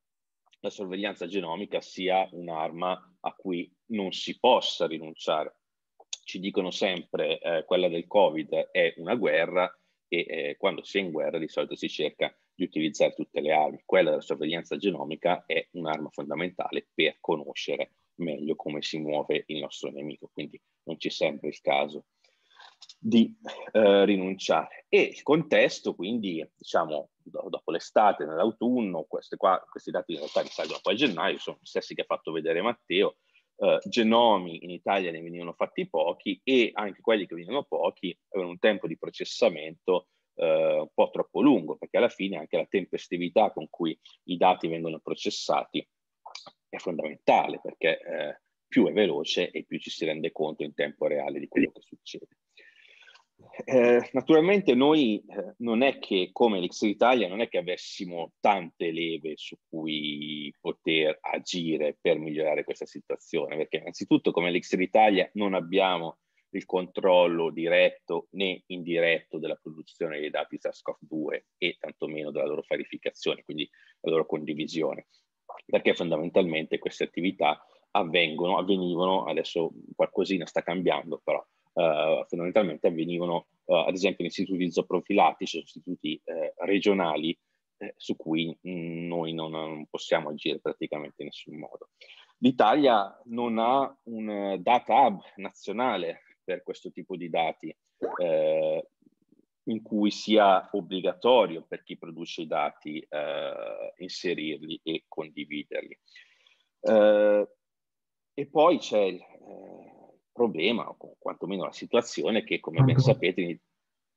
S4: la sorveglianza genomica sia un'arma a cui non si possa rinunciare. Ci dicono sempre eh, quella del Covid è una guerra e eh, quando si è in guerra di solito si cerca di utilizzare tutte le armi. Quella della sorveglianza genomica è un'arma fondamentale per conoscere meglio come si muove il nostro nemico, quindi non c'è sempre il caso di eh, rinunciare. E il contesto, quindi, diciamo, do, dopo l'estate, nell'autunno, qua, questi dati in realtà risalgono poi a gennaio, sono gli stessi che ha fatto vedere Matteo, eh, genomi in Italia ne venivano fatti pochi e anche quelli che venivano pochi avevano un tempo di processamento eh, un po' troppo lungo, perché alla fine anche la tempestività con cui i dati vengono processati è fondamentale perché eh, più è veloce e più ci si rende conto in tempo reale di quello che succede. Eh, naturalmente noi eh, non è che come l'X Italia non è che avessimo tante leve su cui poter agire per migliorare questa situazione, perché innanzitutto come l'X Italia non abbiamo il controllo diretto né indiretto della produzione dei dati SARS-CoV-2 e tantomeno della loro farificazione quindi la loro condivisione perché fondamentalmente queste attività avvengono, avvenivano, adesso qualcosina sta cambiando, però eh, fondamentalmente avvenivano eh, ad esempio in istituti zooprofilatici, istituti eh, regionali eh, su cui mh, mm, noi non, non, possiamo agire praticamente in nessun modo. L'Italia non ha un eh, data hub nazionale per questo tipo di dati, Eh, in cui sia obbligatorio per chi produce i dati eh, inserirli e condividerli. Eh, e poi c'è il eh, problema, o quantomeno la situazione, che come ben sapete in,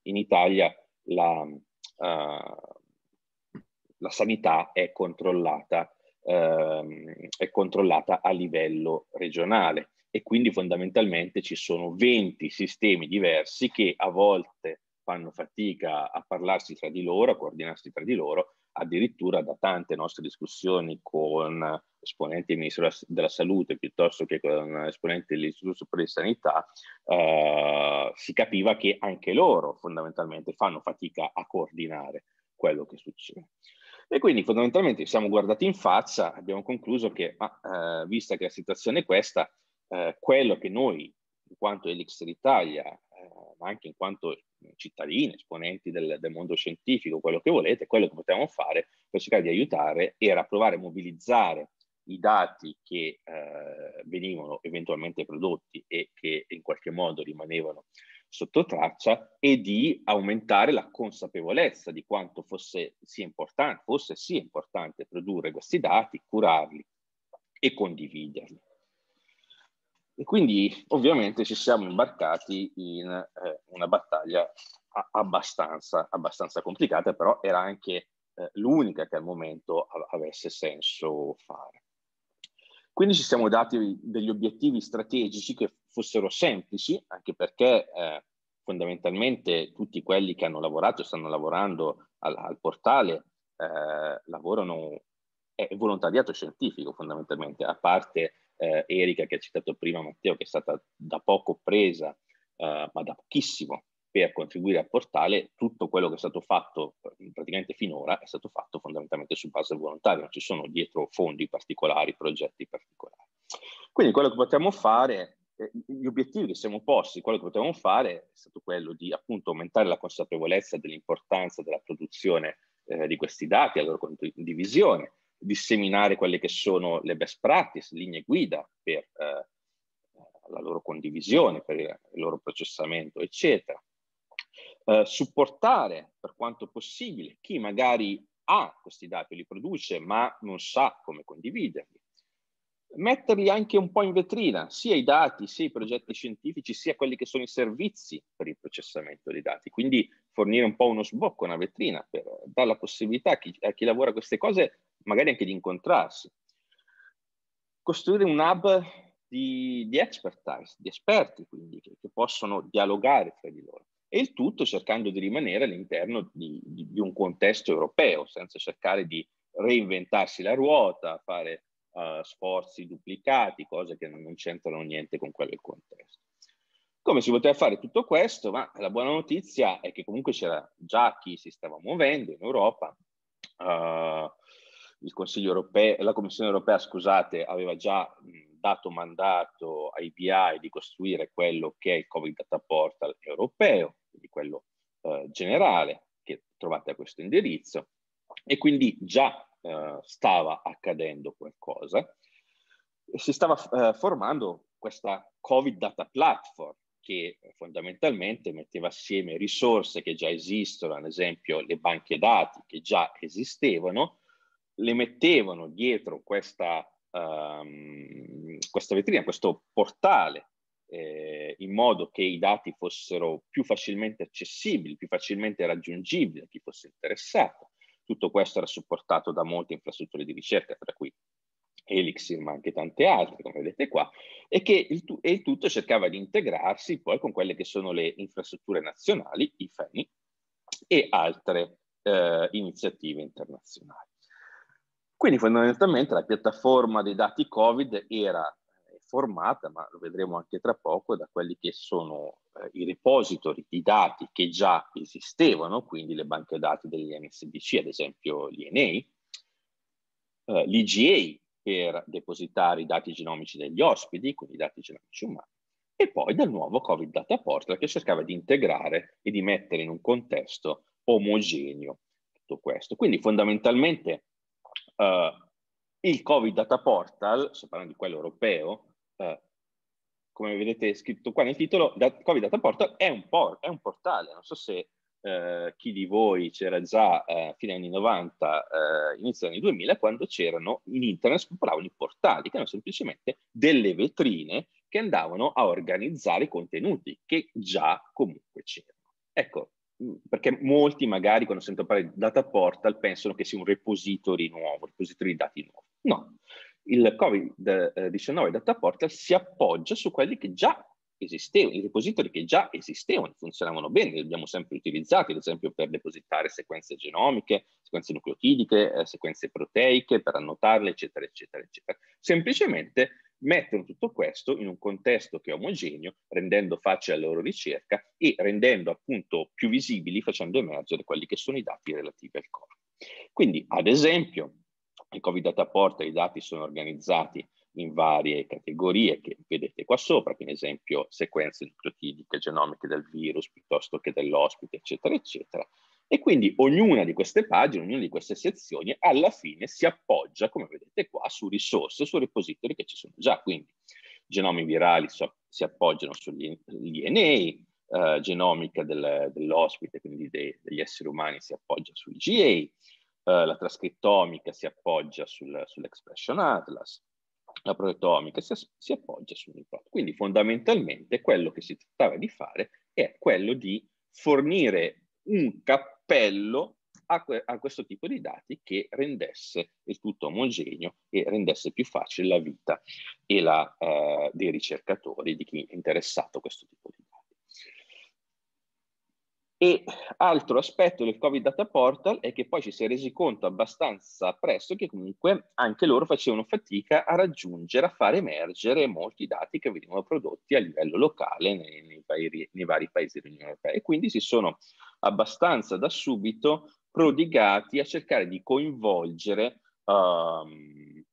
S4: in Italia la, uh, la, sanità è controllata, uh, è controllata a livello regionale e quindi fondamentalmente ci sono 20 sistemi diversi che a volte fanno fatica a parlarsi tra di loro, a coordinarsi tra di loro, addirittura da tante nostre discussioni con esponenti del Ministero della Salute piuttosto che con esponenti dell'Istituto Superiore di Sanità, eh, si capiva che anche loro fondamentalmente fanno fatica a coordinare quello che succede. E quindi fondamentalmente ci siamo guardati in faccia, abbiamo concluso che, ma, eh, vista che la situazione è questa, eh, quello che noi, in quanto Elixir Italia, eh, ma anche in quanto cittadini, esponenti del, del, mondo scientifico, quello che volete, quello che potevamo fare per cercare di aiutare era provare a mobilizzare i dati che eh, venivano eventualmente prodotti e che in qualche modo rimanevano sotto traccia e di aumentare la consapevolezza di quanto fosse sia importante, fosse sia importante produrre questi dati, curarli e condividerli. E quindi ovviamente ci siamo imbarcati in eh, una battaglia abbastanza, abbastanza, complicata, però era anche eh, l'unica che al momento av- avesse senso fare. Quindi ci siamo dati degli obiettivi strategici che fossero semplici, anche perché eh, fondamentalmente tutti quelli che hanno lavorato e stanno lavorando al, al portale eh, lavorano, è volontariato scientifico fondamentalmente, a parte eh, Erika che ha citato prima Matteo, che è stata da poco presa, eh, ma da pochissimo, per contribuire al portale, tutto quello che è stato fatto eh, praticamente finora è stato fatto fondamentalmente su base volontaria, non ci sono dietro fondi particolari, progetti particolari. Quindi quello che potremmo fare eh, gli obiettivi che siamo posti, quello che potremmo fare è stato quello di appunto aumentare la consapevolezza dell'importanza della produzione eh, di questi dati, la loro condivisione, disseminare quelle che sono le best practice, linee guida per eh, la loro condivisione, per il loro processamento, eccetera. Eh, supportare per quanto possibile chi magari ha questi dati, li produce, ma non sa come condividerli. Metterli anche un po' in vetrina, sia i dati, sia i progetti scientifici, sia quelli che sono i servizi per il processamento dei dati. Quindi fornire un po' uno sbocco, una vetrina, per dare la possibilità a chi, a chi lavora queste cose magari anche di incontrarsi. Costruire un hub di, di expertise, di esperti quindi, che, che, possono dialogare tra di loro. E il tutto cercando di rimanere all'interno di, di, di un contesto europeo, senza cercare di reinventarsi la ruota, fare uh, sforzi duplicati, cose che non c'entrano niente con quello del contesto. Come si poteva fare tutto questo? Ma la buona notizia è che comunque c'era già chi si stava muovendo in Europa, uh, il Consiglio europeo, la Commissione europea, scusate, aveva già dato mandato a IBI di costruire quello che è il Covid Data Portal europeo, quindi quello eh, generale che trovate a questo indirizzo, e quindi già eh, stava accadendo qualcosa. E si stava eh, formando questa Covid Data Platform, che fondamentalmente metteva assieme risorse che già esistono, ad esempio le banche dati che già esistevano, le mettevano dietro questa, um, questa vetrina, questo portale, eh, in modo che i dati fossero più facilmente accessibili, più facilmente raggiungibili a chi fosse interessato. Tutto questo era supportato da molte infrastrutture di ricerca, tra cui Elixir, ma anche tante altre, come vedete qua, e che il, tu- e il tutto cercava di integrarsi poi con quelle che sono le infrastrutture nazionali, i FENI, e altre eh, iniziative internazionali. Quindi fondamentalmente la piattaforma dei dati Covid era eh, formata, ma lo vedremo anche tra poco, da quelli che sono eh, i repository di dati che già esistevano, quindi le banche dati degli NSBC, ad esempio l'INA, eh, l'IGA per depositare i dati genomici degli ospiti, quindi i dati genomici umani, e poi dal nuovo Covid Data Portal che cercava di integrare e di mettere in un contesto omogeneo tutto questo. Quindi fondamentalmente Uh, il Covid Data Portal, sto parlando di quello europeo, uh, come vedete scritto qua nel titolo, da, Covid Data Portal è un, por- è un, portale, non so se uh, chi di voi c'era già a uh, fine anni 90, uh, inizio anni 2000, quando c'erano in internet, spopolavano i portali, che erano semplicemente delle vetrine che andavano a organizzare i contenuti che già comunque c'erano. Ecco, Mm, perché molti magari quando sento parlare di data portal pensano che sia un repository nuovo, un repository di dati nuovo. No, il Covid-19 data portal si appoggia su quelli che già esistevano, i repository che già esistevano, funzionavano bene, li abbiamo sempre utilizzati, ad esempio per depositare sequenze genomiche, sequenze nucleotidiche, eh, sequenze proteiche, per annotarle, eccetera, eccetera, eccetera. Semplicemente mettono tutto questo in un contesto che è omogeneo, rendendo facile la loro ricerca e rendendo appunto più visibili, facendo emergere quelli che sono i dati relativi al corpo. Quindi, ad esempio, il Covid Data Portal, i dati sono organizzati in varie categorie che vedete qua sopra, per esempio sequenze nucleotidiche, genomiche del virus piuttosto che dell'ospite, eccetera, eccetera, e quindi ognuna di queste pagine, ognuna di queste sezioni, alla fine si appoggia, come vedete qua, su risorse, su repository che ci sono già. Quindi genomi virali so, si appoggiano sugli DNA, Uh, eh, genomica del, dell'ospite, quindi dei, degli esseri umani, si appoggia sul GA, uh, eh, la trascrittomica si appoggia sul, sull'expression atlas, la proteomica si, si appoggia sul NIPROT. Quindi fondamentalmente quello che si trattava di fare è quello di fornire un cappello a, que- a, questo tipo di dati che rendesse il tutto omogeneo e rendesse più facile la vita la, eh, dei ricercatori, di chi è interessato a questo tipo di dati. E altro aspetto del Covid Data Portal è che poi ci si è resi conto abbastanza presto che comunque anche loro facevano fatica a raggiungere, a far emergere molti dati che venivano prodotti a livello locale nei, nei, pairi, nei vari paesi dell'Unione Europea e quindi si sono abbastanza da subito prodigati a cercare di coinvolgere um,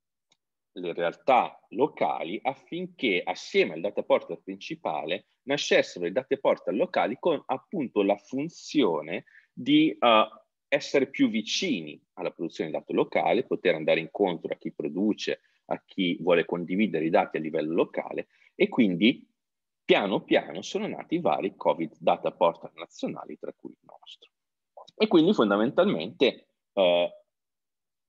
S4: le realtà locali affinché assieme al data portal principale nascessero i data portal locali con appunto la funzione di uh, essere più vicini alla produzione di dato locale, poter andare incontro a chi produce, a chi vuole condividere i dati a livello locale e quindi piano piano sono nati i vari Covid data portal nazionali, tra cui il nostro. E quindi fondamentalmente eh,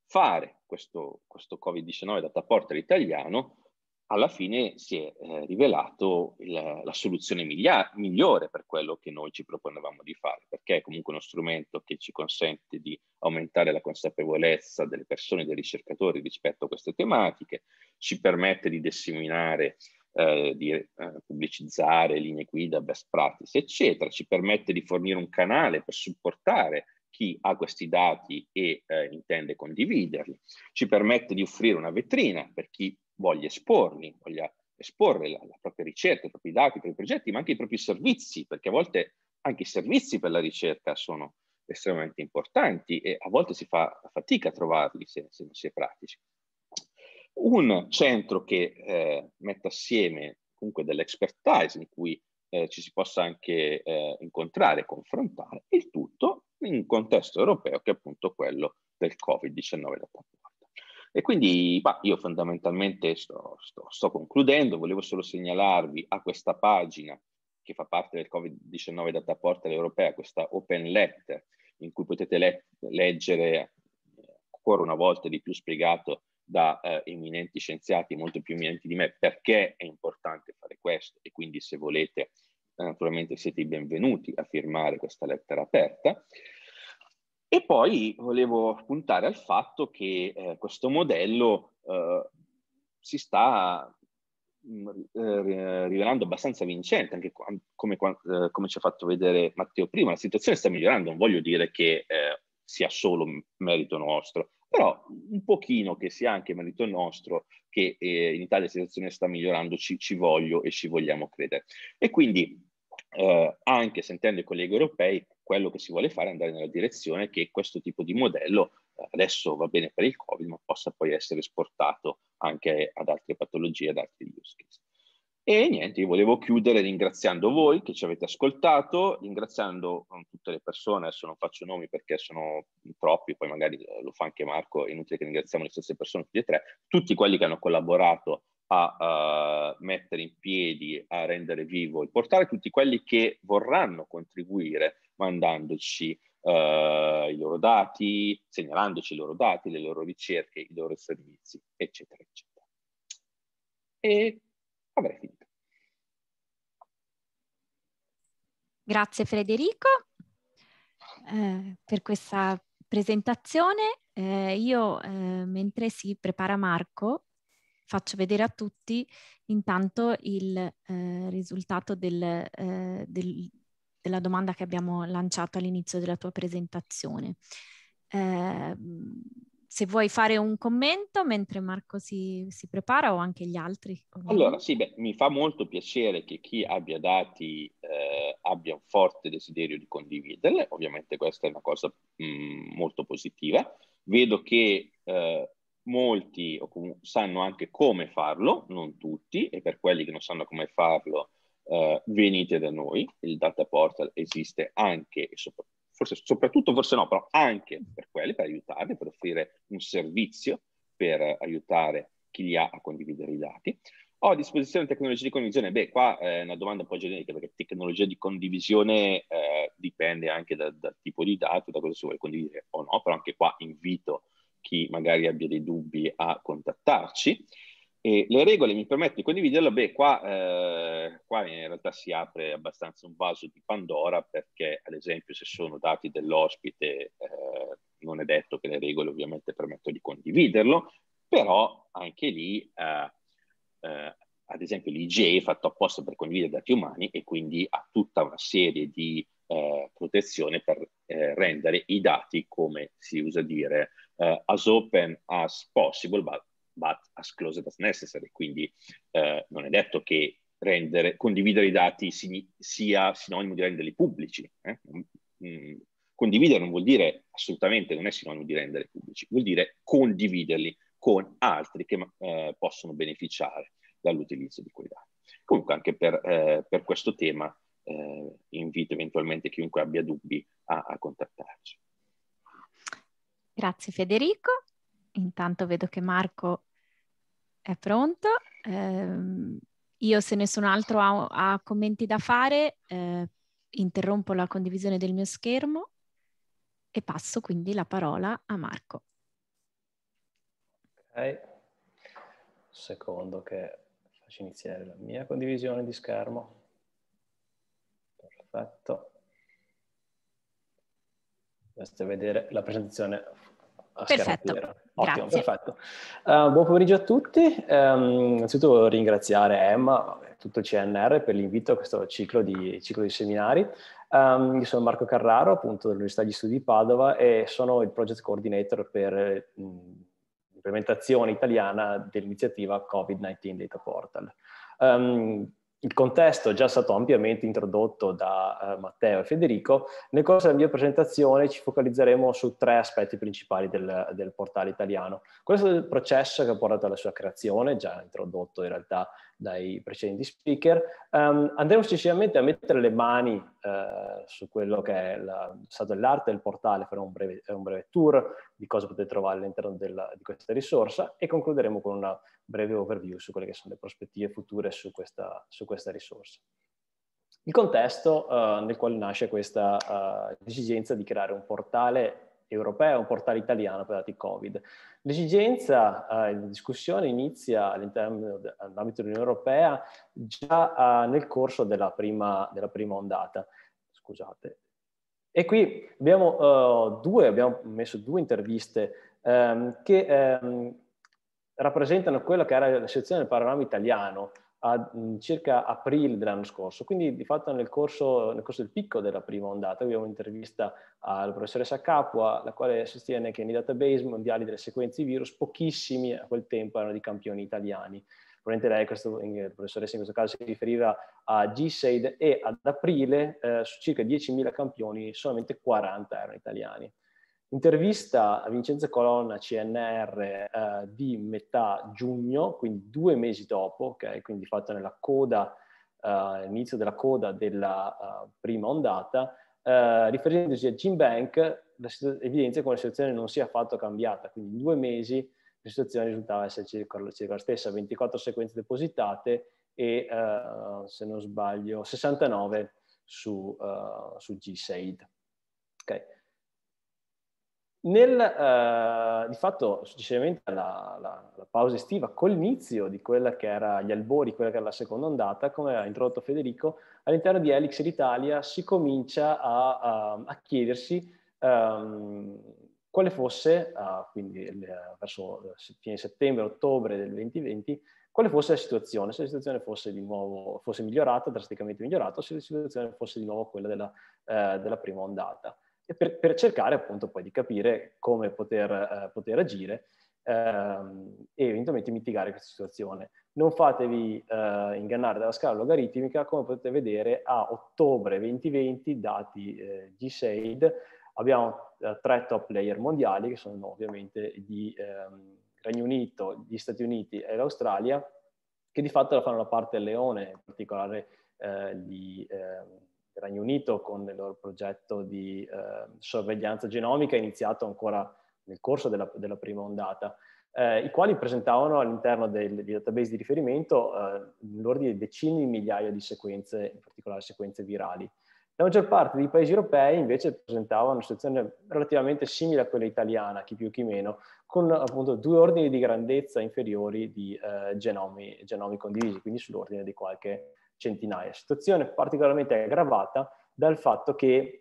S4: fare questo, questo Covid-19 data porter italiano, alla fine si è eh, rivelato il, la soluzione miglia- migliore per quello che noi ci proponevamo di fare, perché è comunque uno strumento che ci consente di aumentare la consapevolezza delle persone, dei ricercatori rispetto a queste tematiche, ci permette di disseminare, eh, di eh, pubblicizzare linee guida, best practice, eccetera, ci permette di fornire un canale per supportare chi ha questi dati e eh, intende condividerli, ci permette di offrire una vetrina per chi voglia esporli, voglia esporre la, la propria ricerca, i propri dati, i propri progetti, ma anche i propri servizi, perché a volte anche i servizi per la ricerca sono estremamente importanti e a volte si fa fatica a trovarli se, se non si è pratici. Un centro che eh, mette assieme comunque dell'expertise, in cui eh, ci si possa anche eh, incontrare, confrontare, il tutto in un contesto europeo che è appunto quello del Covid-19 da parte. E quindi bah, io fondamentalmente sto, sto, sto, concludendo, volevo solo segnalarvi a questa pagina che fa parte del Covid-19 Data Portal europea, questa open letter in cui potete le- leggere ancora una volta di più spiegato da eh, eminenti scienziati molto più eminenti di me perché è importante fare questo e quindi se volete eh, naturalmente siete i benvenuti a firmare questa lettera aperta. E poi volevo puntare al fatto che eh, questo modello eh, si sta mm, eh, eh, rivelando abbastanza vincente, anche come, come, eh, come, ci ha fatto vedere Matteo prima, la situazione sta migliorando, non voglio dire che sia solo merito nostro, però un pochino che sia anche merito nostro che eh, in Italia la situazione sta migliorando, ci, ci, voglio e ci vogliamo credere. E quindi eh, anche sentendo i colleghi europei, quello che si vuole fare è andare nella direzione che questo tipo di modello eh, adesso va bene per il Covid, ma possa poi essere esportato anche ad altre patologie, ad altri use case. E niente, io volevo chiudere ringraziando voi che ci avete ascoltato, ringraziando eh, tutte le persone, adesso non faccio nomi perché sono troppi, poi magari eh, lo fa anche Marco, è inutile che ringraziamo le stesse persone, tutti e tre, tutti quelli che hanno collaborato a uh, mettere in piedi, a rendere vivo il portale, tutti quelli che vorranno contribuire mandandoci uh, i loro dati, segnalandoci i loro dati, le loro ricerche, i loro servizi, eccetera, eccetera.
S1: E avrei finito. Grazie Federico eh, per questa presentazione. Eh, io, eh, mentre si prepara Marco, faccio vedere a tutti intanto il eh, risultato del, eh, del, della domanda che abbiamo lanciato all'inizio della tua presentazione. Eh, se vuoi fare un commento mentre Marco si, si prepara o anche gli altri. Ovviamente.
S4: Allora, sì, beh, mi fa molto piacere che chi abbia dati eh, abbia un forte desiderio di condividerle, ovviamente questa è una cosa mh, mm, molto positiva. Vedo che eh, molti sanno anche come farlo, non tutti, e per quelli che non sanno come farlo, eh, venite da noi, il data portal esiste anche e soprattutto forse soprattutto, forse no, però anche per quelli, per aiutarli, per offrire un servizio, per aiutare chi li ha a condividere i dati. Ho a disposizione tecnologie di condivisione? Beh, qua eh, è una domanda un po' generica, perché tecnologia di condivisione eh, dipende anche dal da tipo di dati, da cosa si vuole condividere o no, però anche qua invito chi magari abbia dei dubbi a contattarci. E le regole mi permettono di condividerlo, beh, qua, eh, qua, in realtà si apre abbastanza un vaso di Pandora perché, ad esempio, se sono dati dell'ospite, eh, non è detto che le regole ovviamente permettono di condividerlo, però anche lì, eh, eh ad esempio, l'IGE è fatto apposta per condividere dati umani e quindi ha tutta una serie di eh, protezione per eh, rendere i dati, come si usa dire, as open as possible, but but as closed as necessary. Quindi eh, non è detto che rendere, condividere i dati si, sia sinonimo di renderli pubblici. Eh? Mm, mm. condividere non vuol dire assolutamente, non è sinonimo di renderli pubblici, vuol dire condividerli con altri che eh, possono beneficiare dall'utilizzo di quei dati. Comunque anche per, eh, per questo tema eh, invito eventualmente chiunque abbia dubbi a, a contattarci.
S1: Grazie Federico. Intanto vedo che Marco è pronto. Eh, io se nessun altro ha, ha commenti da fare, eh, interrompo la condivisione del mio schermo e passo quindi la parola a Marco.
S3: Ok, secondo che faccio iniziare la mia condivisione di schermo. Perfetto. Dovreste vedere la presentazione
S4: Perfetto. Ottimo, Grazie. perfetto.
S3: Uh, buon pomeriggio a tutti. Um, innanzitutto ringraziare Emma e tutto il CNR per l'invito a questo ciclo di, ciclo di seminari. Um, io sono Marco Carraro, appunto dell'Università di Studi di Padova e sono il project coordinator per l'implementazione italiana dell'iniziativa COVID-19 Data Portal. Um, il contesto è già stato ampiamente introdotto da eh, Matteo e Federico. Nel corso della mia presentazione ci focalizzeremo su tre aspetti principali del, del portale italiano. Questo è il processo che ha portato alla sua creazione, già introdotto in realtà dai precedenti speaker, um, andremo successivamente a mettere le mani uh, su quello che è la, stato dell'arte del portale, faremo un breve, un breve, tour di cosa potete trovare all'interno di questa risorsa e concluderemo con una breve overview su quelle che sono le prospettive future su questa, su questa risorsa. Il contesto uh, nel quale nasce questa uh, esigenza di creare un portale europeo, un portale italiano per dati Covid. L'esigenza eh, di discussione inizia all'interno dell'ambito dell'Unione Europea già eh, nel corso della prima, della prima, ondata.
S4: Scusate.
S3: E qui abbiamo, eh, due, abbiamo messo due interviste ehm, che ehm, rappresentano quella che era la sezione del panorama italiano a circa aprile dell'anno scorso, quindi di fatto nel corso, nel corso del picco della prima ondata abbiamo un'intervista alla professoressa Capua, la quale sostiene che nei database mondiali delle sequenze di virus pochissimi a quel tempo erano di campioni italiani. Probabilmente lei, questo, la eh, professoressa in questo caso, si riferiva a GSAID e ad aprile eh, su circa 10.000 campioni solamente 40 erano italiani. Intervista a Vincenzo Colonna, CNR, eh, di metà giugno, quindi due mesi dopo, okay? quindi fatta nella coda, eh, all'inizio della coda della uh, prima ondata, eh, riferendosi a Jim Bank, la situ- evidenzia come la situazione non sia affatto cambiata, quindi in due mesi la situazione risultava essere circa, la stessa, 24 sequenze depositate e, uh, se non sbaglio, 69 su, uh, su G-Said. Okay. Nel, eh, di fatto, successivamente alla, alla, alla, pausa estiva, con l'inizio di quella che era gli albori, quella che era la seconda ondata, come ha introdotto Federico, all'interno di Elix l'Italia si comincia a, a, a chiedersi um, quale fosse, uh, quindi il, verso eh, fine settembre-ottobre del 2020, quale fosse la situazione, se la situazione fosse di nuovo fosse migliorata, drasticamente migliorata, o se la situazione fosse di nuovo quella della, eh, della prima ondata per, per cercare appunto poi di capire come poter, eh, poter agire Ehm, e eventualmente mitigare questa situazione. Non fatevi eh, ingannare dalla scala logaritmica, come potete vedere a ottobre 2020, dati eh, G-Shade, abbiamo eh, tre top player mondiali, che sono ovviamente di ehm, Regno Unito, gli Stati Uniti e l'Australia, che di fatto la fanno la parte del leone, in particolare eh, di... gli, ehm, Regno Unito con il loro progetto di eh, sorveglianza genomica iniziato ancora nel corso della, della prima ondata, eh, i quali presentavano all'interno dei database di riferimento eh, l'ordine di decine di migliaia di sequenze, in particolare sequenze virali. La maggior parte dei paesi europei invece presentava una situazione relativamente simile a quella italiana, chi più chi meno, con appunto due ordini di grandezza inferiori di eh, genomi, genomi condivisi, quindi sull'ordine di qualche centinaia. Situazione particolarmente aggravata dal fatto che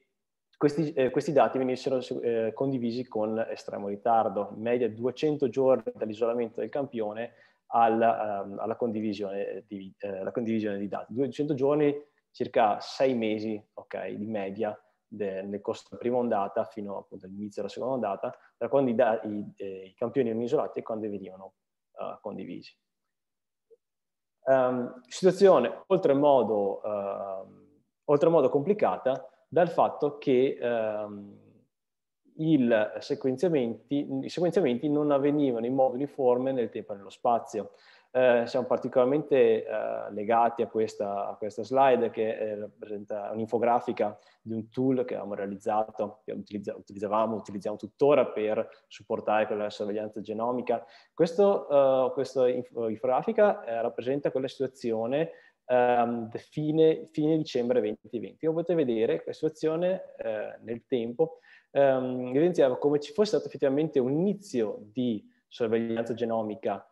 S3: questi, eh, questi dati venissero eh, condivisi con estremo ritardo, in media 200 giorni dall'isolamento del campione alla, ehm, alla condivisione, di, eh, condivisione di dati. 200 giorni, circa 6 mesi okay, di media del, nel corso della prima ondata fino appunto, all'inizio della seconda ondata, da quando i, i, eh, i campioni erano isolati e quando venivano uh, condivisi. Um, situazione oltremodo, uh, oltremodo, complicata dal fatto che um, sequenziamenti, i sequenziamenti non avvenivano in modo uniforme nel tempo e nello spazio. Eh, siamo particolarmente eh, legati a questa, a questa, slide che eh, rappresenta un'infografica di un tool che abbiamo realizzato, che utilizza, utilizzavamo, utilizziamo tuttora per supportare quella sorveglianza genomica. Questo, eh, questa infografica rappresenta quella situazione um, fine, fine, dicembre 2020. Come potete vedere, questa situazione nel tempo ehm, evidenziava come ci fosse stato effettivamente un inizio di sorveglianza genomica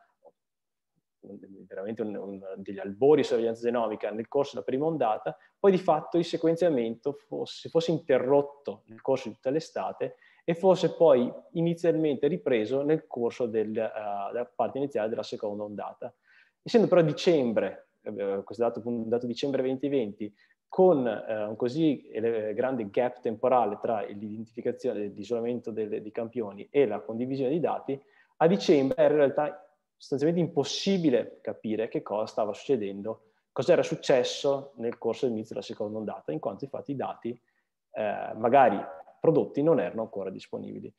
S3: veramente un, un, degli albori di sorveglianza genomica nel corso della prima ondata, poi di fatto il sequenziamento fosse, fosse interrotto nel corso di tutta l'estate e fosse poi inizialmente ripreso nel corso del, uh, della parte iniziale della seconda ondata. Essendo però dicembre, eh, eh questo dato, è dato dicembre 2020, con eh, un così grande gap temporale tra l'identificazione, e l'isolamento delle, dei campioni e la condivisione di dati, a dicembre era in realtà sostanzialmente impossibile capire che cosa stava succedendo, cosa era successo nel corso dell'inizio della seconda ondata, in quanto infatti i dati eh, magari prodotti non erano ancora disponibili.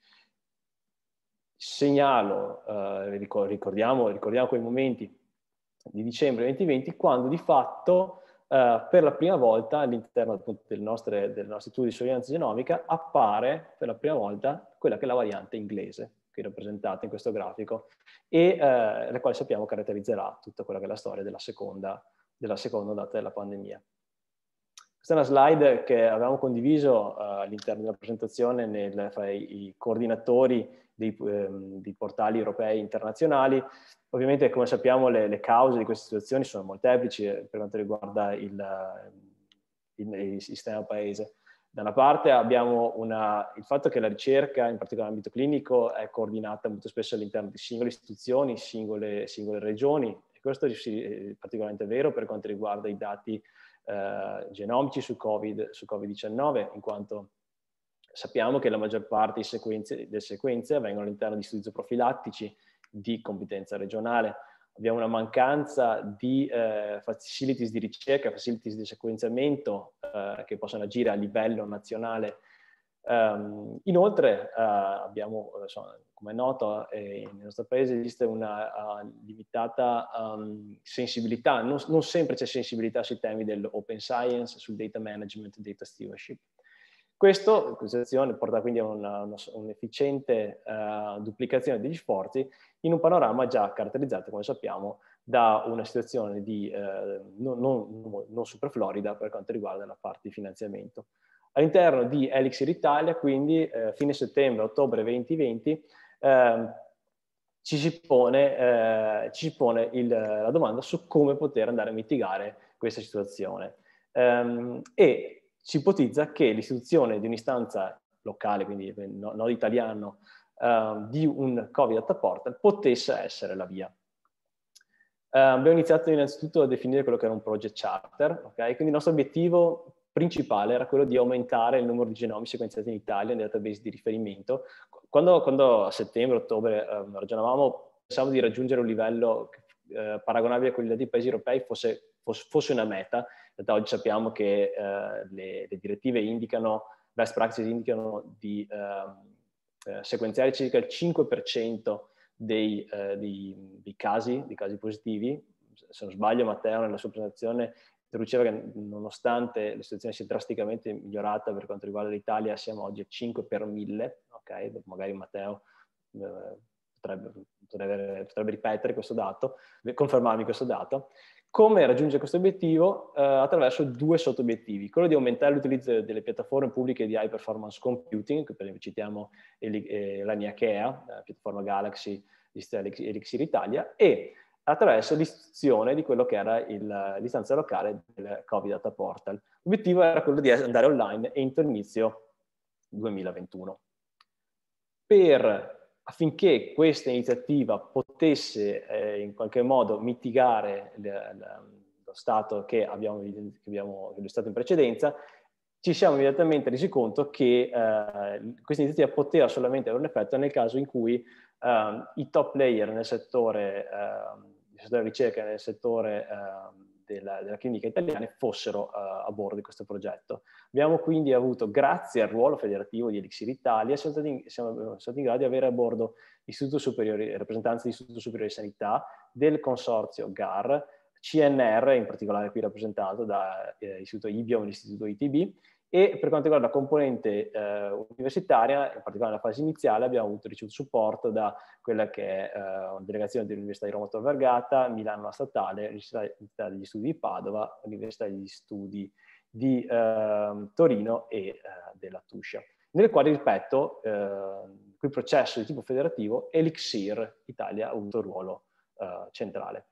S3: Segnalo, eh, ricordiamo, ricordiamo quei momenti di dicembre 2020, quando di fatto eh, per la prima volta all'interno appunto, del nostre, del nostro studio di sorveglianza genomica appare per la prima volta quella che è la variante inglese, qui rappresentate in questo grafico, e eh, la quale sappiamo caratterizzerà tutta quella che è la storia della seconda, della seconda ondata della pandemia. Questa è una slide che avevamo condiviso eh, all'interno della presentazione nel, fra i, i coordinatori dei, ehm, dei, portali europei e internazionali. Ovviamente, come sappiamo, le, le, cause di queste situazioni sono molteplici eh, per quanto riguarda il, ehm, il, il sistema paese. Da una parte abbiamo una, il fatto che la ricerca, in particolare nell'ambito clinico, è coordinata molto spesso all'interno di singole istituzioni, singole, singole regioni, e questo è particolarmente vero per quanto riguarda i dati eh, genomici su, COVID, su Covid-19, in quanto sappiamo che la maggior parte delle sequenze vengono all'interno di studi profilattici di competenza regionale, abbiamo una mancanza di eh, facilities di ricerca, facilities di sequenziamento eh, che possono agire a livello nazionale. Um, inoltre eh, abbiamo, insomma, eh, come è noto, eh, nel nostro paese esiste una uh, limitata um, sensibilità, non, non sempre c'è sensibilità sui temi dell'open science, sul data management, data stewardship. Questo, questa azione porta quindi a una, una, un'efficiente uh, duplicazione degli sforzi in un panorama già caratterizzato, come sappiamo, da una situazione di, eh, non, non, non superflorida per quanto riguarda la parte di finanziamento. All'interno di Elixir Italia, quindi eh, fine settembre-ottobre 2020, eh, ci si pone, eh, ci si pone il, la domanda su come poter andare a mitigare questa situazione. Um, e si ipotizza che l'istituzione di un'istanza locale, quindi nord italiano, Ehm, di un COVID data portal potesse essere la via. Uh, abbiamo iniziato innanzitutto a definire quello che era un project charter, okay? quindi il nostro obiettivo principale era quello di aumentare il numero di genomi sequenziati in Italia nel database di riferimento. Quando, quando a settembre, ottobre eh, ragionavamo, pensavamo di raggiungere un livello eh, paragonabile a quello dei paesi europei fosse, fosse, fosse, una meta. In realtà oggi sappiamo che eh, le, le, direttive indicano, best practices indicano di ehm, eh, sequenziare circa il 5% dei, eh, di, di, casi, di casi positivi. Se non sbaglio, Matteo nella sua presentazione introduceva che nonostante la situazione sia drasticamente migliorata per quanto riguarda l'Italia, siamo oggi a 5 per 1000, ok? Magari Matteo eh, potrebbe, potrebbe, potrebbe ripetere questo dato, confermarmi questo dato. Come raggiungere questo obiettivo? Eh, attraverso due sottobiettivi. Quello di aumentare l'utilizzo delle piattaforme pubbliche di high performance computing, che per esempio citiamo el- eh, la NIACHEA, la piattaforma Galaxy di Elixir Italia, e attraverso l'istituzione di quello che era il, l'istanza locale del Covid Data Portal. L'obiettivo era quello di andare online entro inizio 2021. Per affinché questa iniziativa potesse eh, in qualche modo mitigare le, le, lo stato che abbiamo, che abbiamo che stato in precedenza, ci siamo immediatamente resi conto che eh, questa iniziativa poteva solamente avere un effetto nel caso in cui eh, i top player nel settore, ehm, nel settore ricerca, nel settore ehm, della, della clinica italiana fossero uh, a bordo di questo progetto. Abbiamo quindi avuto, grazie al ruolo federativo di Elixir Italia, siamo stati, in, siamo stati in grado di avere a bordo rappresentanze di Istituto Superiore di Sanità, del consorzio GAR, CNR, in particolare qui rappresentato da eh, Istituto IBIOM e l'Istituto ITB, e per quanto riguarda la componente eh, universitaria, in particolare nella fase iniziale, abbiamo avuto ricevuto supporto da quella che è eh, una delegazione dell'Università di Roma Tor Vergata, Milano Statale, Università degli Studi di Padova, Università degli Studi di eh, Torino e eh, della Tuscia, nelle quali, ripeto, eh, quel processo di tipo federativo, Elixir Italia ha avuto un ruolo eh, centrale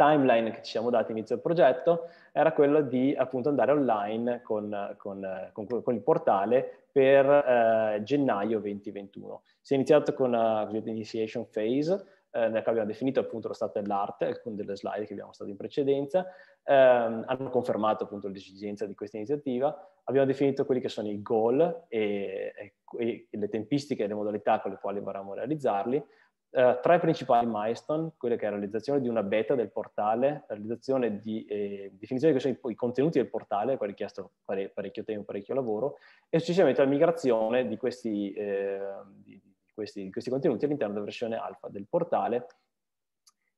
S3: timeline che ci siamo dati all'inizio del progetto era quello di appunto andare online con, con, con, con il portale per eh, gennaio 2021. Si è iniziato con la initiation phase, eh, nella quale abbiamo definito appunto lo stato dell'arte, alcune delle slide che abbiamo stato in precedenza, eh, hanno confermato appunto l'esigenza di questa iniziativa, abbiamo definito quelli che sono i goal e, e, e le tempistiche e le modalità con le quali vorremmo realizzarli, Uh, tre principali milestone, quelle che è la realizzazione di una beta del portale, la realizzazione di eh, definizione di quali sono i, contenuti del portale, che ha richiesto pare, parecchio tempo, parecchio lavoro, e successivamente la migrazione di questi, eh, di, questi, di questi contenuti all'interno della versione alfa del portale,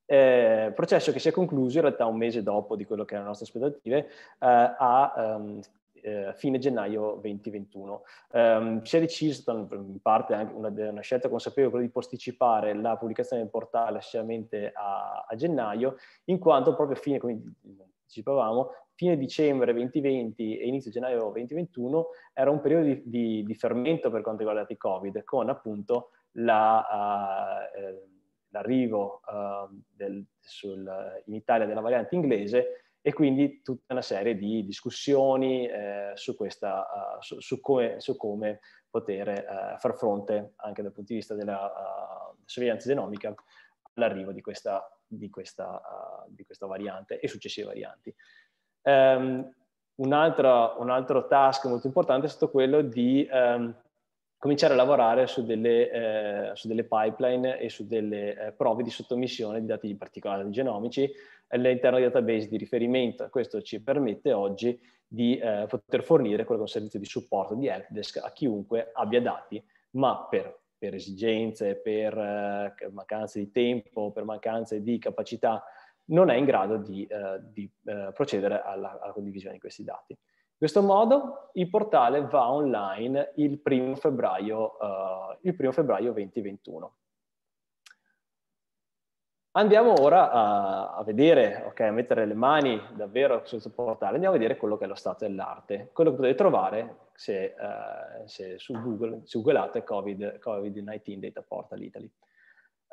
S3: eh, processo che si è concluso in realtà un mese dopo di quello che erano le nostre aspettative, eh, a, um, eh, fine gennaio 2021. Um, si è deciso, in parte anche una, una scelta consapevole, di posticipare la pubblicazione del portale assolutamente a, a gennaio, in quanto proprio a fine, come anticipavamo, fine dicembre 2020 e inizio gennaio 2021 era un periodo di, di, di fermento per quanto riguarda il Covid, con appunto la... Uh, l'arrivo uh, del, sul, in Italia della variante inglese e quindi tutta una serie di discussioni eh, su, questa, uh, su, su, come, su, come poter uh, far fronte anche dal punto di vista della uh, sorveglianza genomica all'arrivo di questa, di, questa, di questa, variante e successive varianti. Um, ehm, un, altro, un, altro, task molto importante è stato quello di um, cominciare a lavorare su delle, eh, su delle pipeline e su delle eh, prove di sottomissione di dati particolari genomici all'interno di database di riferimento. Questo ci permette oggi di eh, poter fornire quello che è un servizio di supporto di helpdesk a chiunque abbia dati, ma per, per esigenze, per eh, mancanze di tempo, per mancanze di capacità, non è in grado di, eh, di eh, procedere alla, alla condivisione di questi dati questo modo il portale va online il primo febbraio, uh, il primo febbraio 2021. Andiamo ora a, a vedere, okay, a mettere le mani davvero sul portale, andiamo a vedere quello che è lo stato dell'arte, quello che potete trovare se, uh, se su Google, se googleate COVID, COVID-19 Data Portal Italy.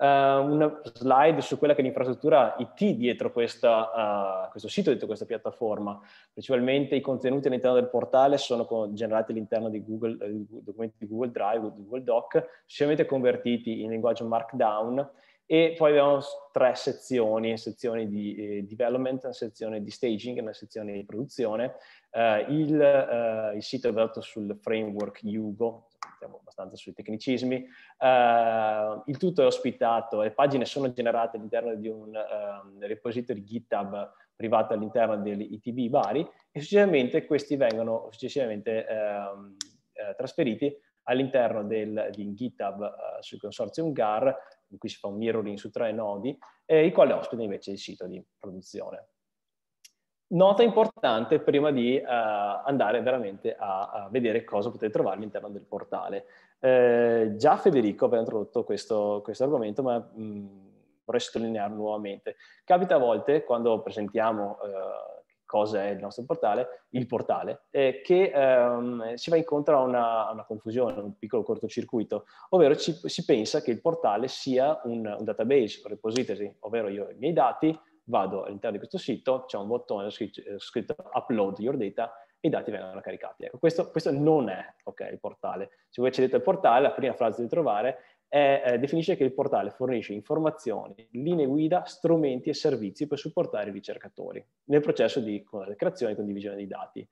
S3: Eh, una slide su quella che è l'infrastruttura IT dietro questa, uh, questo sito, dietro questa piattaforma. Principalmente i contenuti all'interno del portale sono con, generati all'interno di Google, eh, documenti di Google Drive, di Google Doc, sicuramente convertiti in linguaggio Markdown e poi abbiamo tre sezioni, sezione di eh, development, una sezione di staging, e una sezione di produzione. Uh, il, uh, il, sito è basato sul framework Yugo, stiamo abbastanza sui tecnicismi. Uh, il tutto è ospitato, le pagine sono generate all'interno di un um, repository GitHub privato all'interno dell'ITB Bari e successivamente questi vengono successivamente um, eh, trasferiti all'interno del, di GitHub uh, sul consorzio GAR, in cui si fa un mirroring su tre nodi, eh, il quale ospita invece il sito di produzione. Nota importante prima di uh, andare veramente a, a, vedere cosa potete trovare all'interno del portale. Eh, già Federico aveva introdotto questo, questo argomento, ma mh, mm, vorrei sottolinearlo nuovamente. Capita a volte, quando presentiamo uh, cosa è il nostro portale, il portale, eh, che ehm, si va incontro a una, a una confusione, un piccolo cortocircuito, ovvero ci, si pensa che il portale sia un, un database, un repository, ovvero io ho i miei dati, vado all'interno di questo sito, c'è un bottone scritto, eh, scritto upload your data e i dati vengono caricati. Ecco, questo, questo non è okay, il portale. Se voi accedete al portale, la prima frase di trovare è, eh, definisce che il portale fornisce informazioni, linee guida, strumenti e servizi per supportare i ricercatori nel processo di creazione e condivisione dei dati.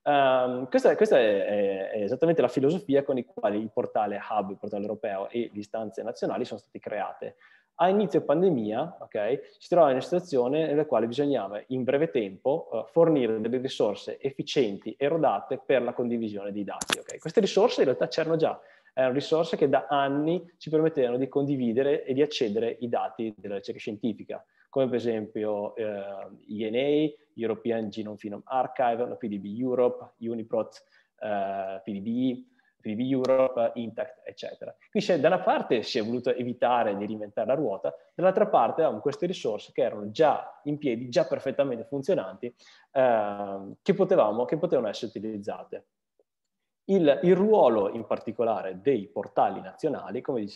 S3: Um, questa, questa è, è, è, esattamente la filosofia con la quale il portale Hub, il portale europeo e le istanze nazionali sono state create a inizio pandemia okay, si trovava in una situazione nella quale bisognava in breve tempo uh, fornire delle risorse efficienti e rodate per la condivisione dei dati. Okay. Queste risorse in realtà c'erano già, erano risorse che da anni ci permettevano di condividere e di accedere ai dati della ricerca scientifica, come per esempio eh, INA, European Genome Phenome Archive, la PDB Europe, UniProt, eh, PDB, PV Europe, Intact, eccetera. Quindi da una parte si è voluto evitare di reinventare la ruota, dall'altra parte avevamo queste risorse che erano già in piedi, già perfettamente funzionanti, eh, che, potevamo, che potevano essere utilizzate. Il, il, ruolo in particolare dei portali nazionali, come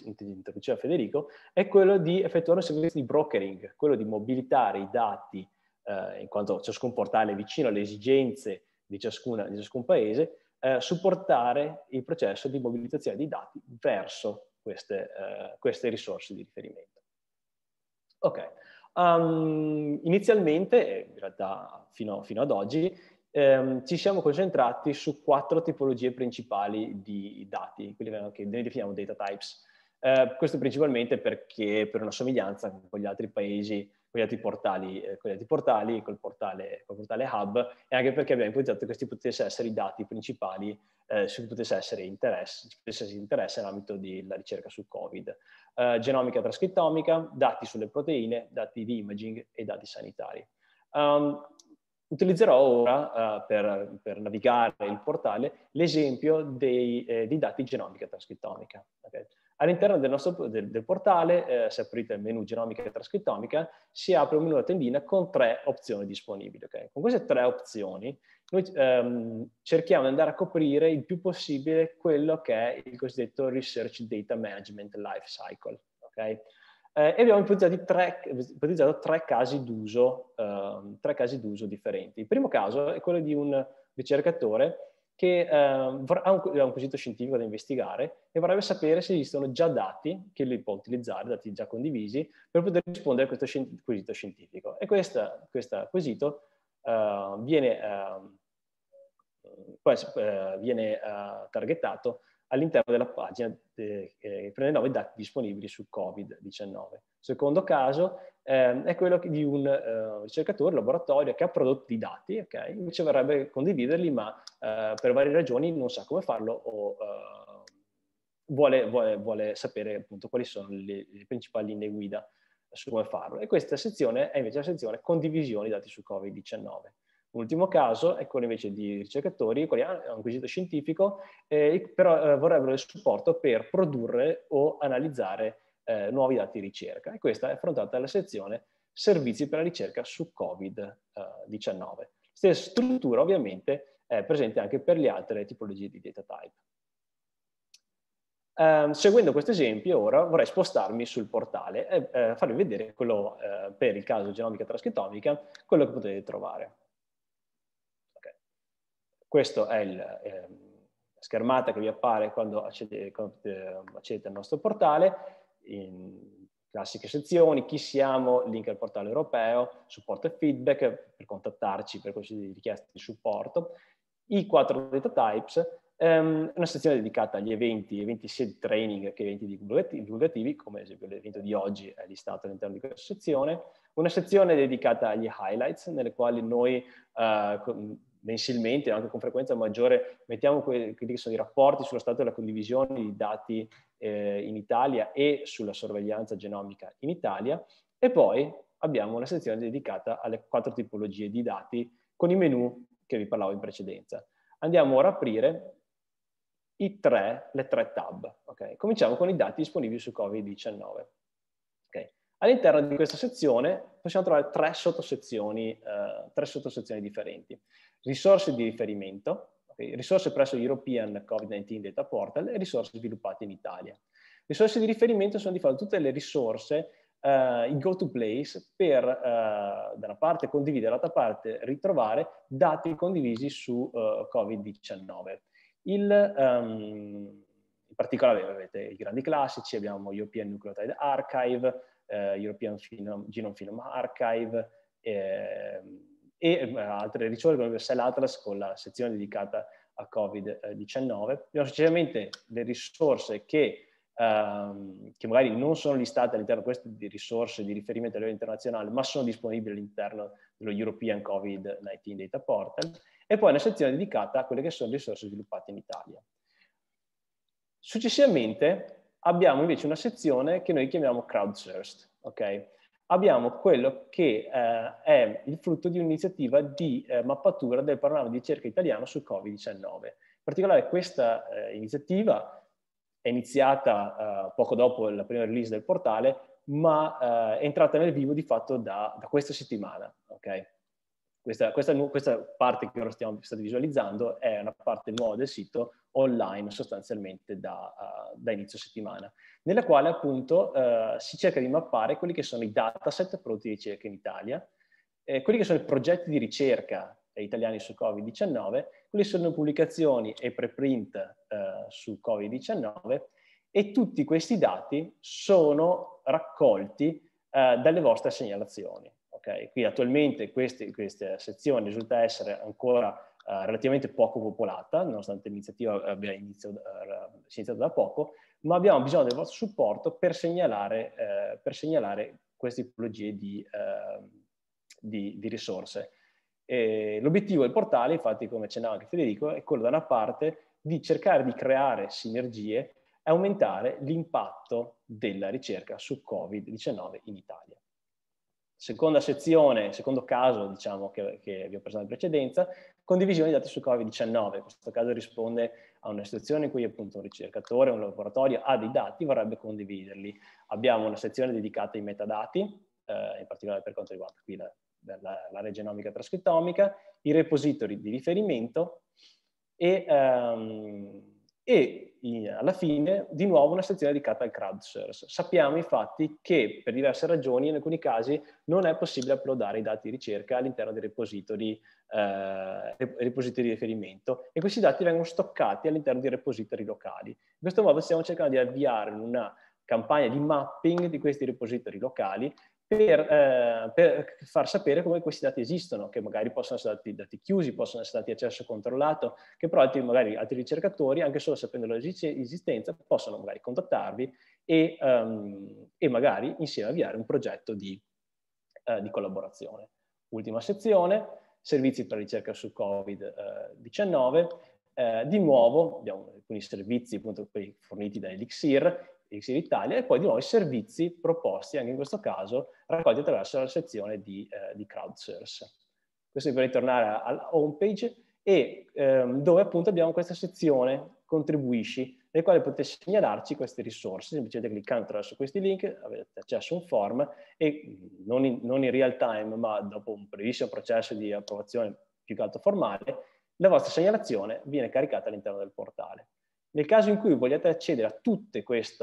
S3: diceva Federico, è quello di effettuare un servizio di brokering, quello di mobilitare i dati, eh, in quanto ciascun portale è vicino alle esigenze di, ciascuna, di ciascun paese, eh, supportare il processo di mobilitazione dei dati verso queste, eh, queste risorse di riferimento. Ok, um, inizialmente, in realtà fino, fino ad oggi, ehm, ci siamo concentrati su quattro tipologie principali di dati, quelli che noi definiamo data types. Eh, questo principalmente perché per una somiglianza con gli altri paesi con gli altri portali, eh, con gli altri portali col, portale, col portale Hub, e anche perché abbiamo ipotizzato che questi potessero essere i dati principali eh, su cui potesse essere interesse, interesse nell'ambito della ricerca sul Covid. Eh, genomica trascrittomica, dati sulle proteine, dati di imaging e dati sanitari. Um, utilizzerò ora, uh, per, per, navigare il portale, l'esempio dei, eh, dei dati genomica trascrittomica. All'interno del, nostro, del, del portale, eh, se aprite il menu genomica e trascrittomica, si apre un menu da tendina con tre opzioni disponibili. Okay? Con queste tre opzioni noi ehm, cerchiamo di andare a coprire il più possibile quello che è il cosiddetto Research Data Management Life Cycle. Okay? Eh, e abbiamo ipotizzato tre, ipotizzato tre casi d'uso ehm, differenti. Il primo caso è quello di un ricercatore che eh, ha, un, ha, un, quesito scientifico da investigare e vorrebbe sapere se esistono già dati che lui può utilizzare, dati già condivisi, per poter rispondere a questo quesito scientifico. E questo quesito ehm, ehm, eh, viene, eh, poi, viene targetato all'interno della pagina eh, che prende i i dati disponibili su Covid-19. Secondo caso eh, è quello di un eh, ricercatore laboratorio che ha prodotto i dati, ok? invece vorrebbe condividerli ma eh, per varie ragioni non sa come farlo o eh, vuole, vuole, vuole, sapere appunto quali sono le, le, principali linee guida su come farlo. E questa sezione è invece la sezione condivisioni dati su Covid-19. L'ultimo caso è quello invece di ricercatori, quelli hanno ah, un quesito scientifico, eh, però eh, vorrebbero il supporto per produrre o analizzare eh, nuovi dati di ricerca e questa è affrontata dalla sezione servizi per la ricerca su Covid-19. Eh, Stessa struttura ovviamente è presente anche per le altre tipologie di data type. Um, seguendo questo esempio ora vorrei spostarmi sul portale e eh, farvi vedere quello eh, per il caso genomica trascritomica, quello che potete trovare. Okay. Questo è la eh, schermata che vi appare quando accedete, quando ehm, accedete al nostro portale in classiche sezioni, chi siamo, link al portale europeo, supporto e feedback per contattarci per qualsiasi richiesta di supporto, i quattro data types, ehm, una sezione dedicata agli eventi, eventi sia di training che eventi divulgativi, come ad esempio l'evento di oggi è listato all'interno di questa sezione, una sezione dedicata agli highlights, nelle quali noi eh, mensilmente, anche con frequenza maggiore, mettiamo quelli che sono i rapporti sullo stato della condivisione di dati eh, in Italia e sulla sorveglianza genomica in Italia e poi abbiamo una sezione dedicata alle quattro tipologie di dati con i menu che vi parlavo in precedenza. Andiamo ora a aprire i tre, le tre tab. Okay? Cominciamo con i dati disponibili su Covid-19. All'interno di questa sezione possiamo trovare tre sottosezioni, eh, tre sottosezioni differenti. Risorse di riferimento, okay, risorse presso l'European COVID-19 Data Portal e risorse sviluppate in Italia. Risorse di riferimento sono di fatto tutte le risorse Uh, eh, il go to place per uh, da una parte condividere, dall'altra parte ritrovare dati condivisi su uh, eh, Covid-19. Il, um, in particolare avete i grandi classici, abbiamo European Nucleotide Archive, eh, European Genome Film Archive ehm, eh, e altre risorse come Versailles Atlas con la sezione dedicata a Covid-19. Successivamente le risorse che, ehm, che, magari non sono listate all'interno di queste risorse di riferimento a livello internazionale, ma sono disponibili all'interno dello European Covid-19 Data Portal, e poi una sezione dedicata a quelle che sono le risorse sviluppate in Italia. Successivamente abbiamo invece una sezione che noi chiamiamo crowdsourced. Okay? Abbiamo quello che eh, è il frutto di un'iniziativa di eh, mappatura del programma di ricerca italiano sul Covid-19. In particolare questa eh, iniziativa è iniziata eh, poco dopo la prima release del portale, ma eh, è entrata nel vivo di fatto da, da questa settimana. Okay? Questa, questa, questa, parte che ora stiamo, state visualizzando è una parte nuova del sito online sostanzialmente da, uh, da inizio settimana, nella quale appunto uh, si cerca di mappare quelli che sono i dataset prodotti di ricerca in Italia, eh, quelli che sono i progetti di ricerca eh, italiani su Covid-19, quelli sono pubblicazioni e preprint eh, su Covid-19 e tutti questi dati sono raccolti eh, dalle vostre segnalazioni. Okay? Qui attualmente queste, questa sezione risulta essere ancora eh, relativamente poco popolata, nonostante l'iniziativa abbia iniziato, eh, iniziato da poco, ma abbiamo bisogno del vostro supporto per segnalare, eh, per segnalare queste tipologie di, ehm, di, di risorse. E l'obiettivo del portale, infatti, come accennava anche Federico, è quello da una parte di cercare di creare sinergie e aumentare l'impatto della ricerca su Covid-19 in Italia. Seconda sezione, secondo caso diciamo, che, che vi ho presentato in precedenza, condivisione di dati sul Covid-19. In questo caso risponde a una situazione in cui appunto un ricercatore, un laboratorio ha dei dati, vorrebbe condividerli. Abbiamo una sezione dedicata ai metadati, eh, in particolare per quanto riguarda qui la, la, la genomica trascrittomica, i repository di riferimento e... Ehm, e alla fine di nuovo una sezione dedicata al crowdsource. Sappiamo infatti che per diverse ragioni in alcuni casi non è possibile uploadare i dati di ricerca all'interno dei repository, eh, repository di riferimento e questi dati vengono stoccati all'interno di repository locali. In questo modo stiamo cercando di avviare una campagna di mapping di questi repository locali per, eh, per, far sapere come questi dati esistono, che magari possono essere dati, dati chiusi, possono essere dati accesso controllato, che però altri, magari altri ricercatori, anche solo sapendo l'esistenza, possono magari contattarvi e, um, e, magari insieme avviare un progetto di, uh, di collaborazione. Ultima sezione, servizi per ricerca su Covid-19. Uh, eh, eh, di nuovo abbiamo alcuni servizi appunto, forniti da Elixir Exil Italia e poi di nuovo i servizi proposti, anche in questo caso, raccolti attraverso la sezione di, eh, di crowdsource. Questo è per ritornare alla home page e ehm, dove appunto abbiamo questa sezione contribuisci, nel quale potete segnalarci queste risorse, semplicemente cliccando attraverso questi link, avete accesso a un form e non in, non in real time, ma dopo un brevissimo processo di approvazione più che altro formale, la vostra segnalazione viene caricata all'interno del portale. Nel caso in cui vogliate accedere a tutti uh, eh,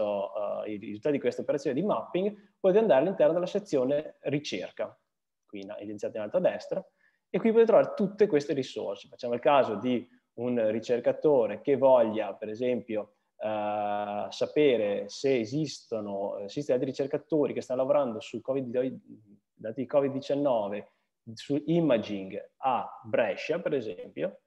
S3: i risultati di questa operazione di mapping, potete andare all'interno della sezione ricerca, qui evidenziata in alto a destra, e qui potete trovare tutte queste risorse. Facciamo il caso di un ricercatore che voglia, per esempio, uh, sapere se esistono, eh, esistono altri ricercatori che stanno lavorando su COVID, dati Covid-19 su imaging a Brescia, per esempio,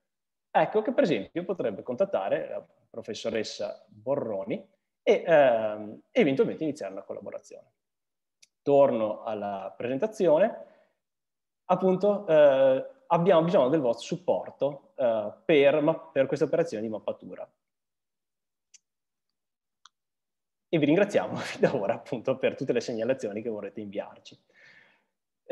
S3: ecco che per esempio potrebbe contattare professoressa Borroni e ehm, eventualmente iniziare una collaborazione. Torno alla presentazione. Appunto, eh, abbiamo bisogno del vostro supporto eh, per, per questa operazione di mappatura. E vi ringraziamo *laughs* da ora appunto per tutte le segnalazioni che vorrete inviarci.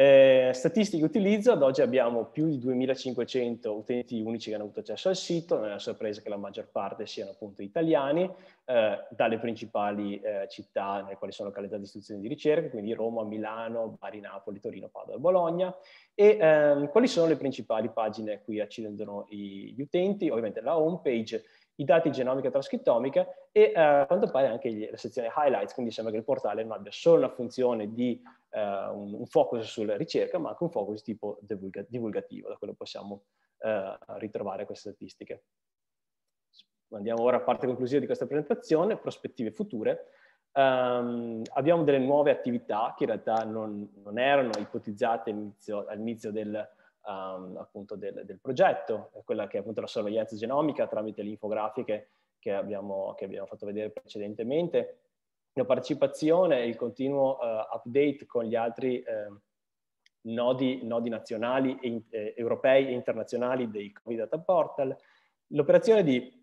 S3: Eh, statistiche utilizzo, ad oggi abbiamo più di 2500 utenti unici che hanno avuto accesso al sito, non è una sorpresa che la maggior parte siano appunto italiani, eh, dalle principali eh, città nelle quali sono localizzate istituzioni di ricerca, quindi Roma, Milano, Bari, Napoli, Torino, Padova e Bologna. E ehm, quali sono le principali pagine a cui accedono gli utenti? Ovviamente la home page i dati genomica e trascrittomica e eh, a quanto pare anche gli, la sezione highlights, quindi sembra che il portale non abbia solo una funzione di uh, un, un, focus sulla ricerca, ma anche un focus tipo divulga, divulgativo, da quello possiamo uh, ritrovare queste statistiche. Andiamo ora a parte conclusiva di questa presentazione, prospettive future. Um, abbiamo delle nuove attività che in realtà non, non erano ipotizzate all'inizio all del, um, appunto del, del, progetto, quella che è appunto la sorveglianza genomica tramite le infografiche che abbiamo, che abbiamo fatto vedere precedentemente, la partecipazione e il continuo uh, update con gli altri eh, nodi, nodi, nazionali, e, eh, europei e internazionali dei COVID Data Portal, l'operazione di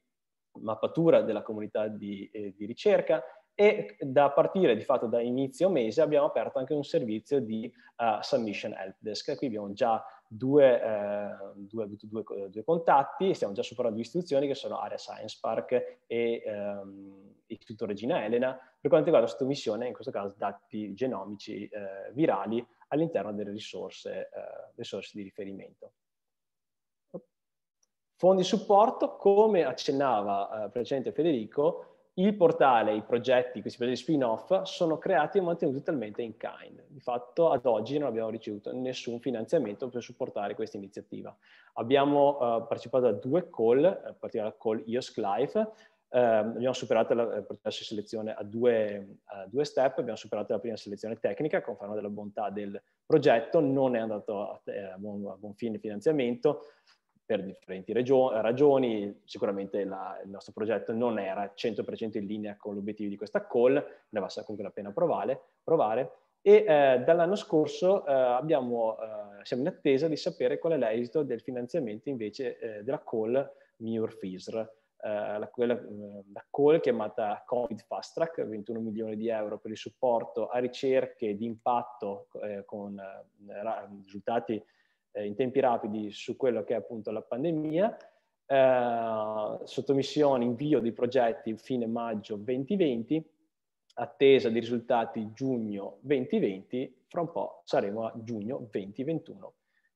S3: mappatura della comunità di, eh, di, ricerca e da partire di fatto da inizio mese abbiamo aperto anche un servizio di uh, submission help desk. Qui abbiamo già due, eh, due, due, due contatti, stiamo già superando due istituzioni che sono Area Science Park e ehm, Istituto Regina Elena, per quanto riguarda la sottomissione, in questo caso dati genomici eh, virali all'interno delle risorse, eh, risorse di riferimento. Fondi supporto, come accennava eh, precedente Federico, il portale, i progetti, questi progetti spin-off, sono creati e mantenuti totalmente in kind. Di fatto ad oggi non abbiamo ricevuto nessun finanziamento per supportare questa iniziativa. Abbiamo uh, partecipato a due call, a eh, partire dalla call IOSC Life, eh, abbiamo superato il eh, processo di selezione a due, a due, step, abbiamo superato la prima selezione tecnica, conferma della bontà del progetto, non è andato a, a buon, a buon fine il finanziamento, per differenti ragioni. Sicuramente la, il nostro progetto non era 100% in linea con l'obiettivo di questa call, ne basta comunque la pena provare. provare. E eh, dall'anno scorso eh, abbiamo, eh, siamo in attesa di sapere qual è l'esito del finanziamento invece eh, della call Miur FISR. Eh, la, quella, eh, la, call chiamata Covid Fast Track, 21 milioni di euro per il supporto a ricerche di impatto con risultati eh, in tempi rapidi su quello che è appunto la pandemia. Eh, sottomissione, invio dei progetti fine maggio 2020, attesa di risultati giugno 2020, fra un po' saremo a giugno 2021.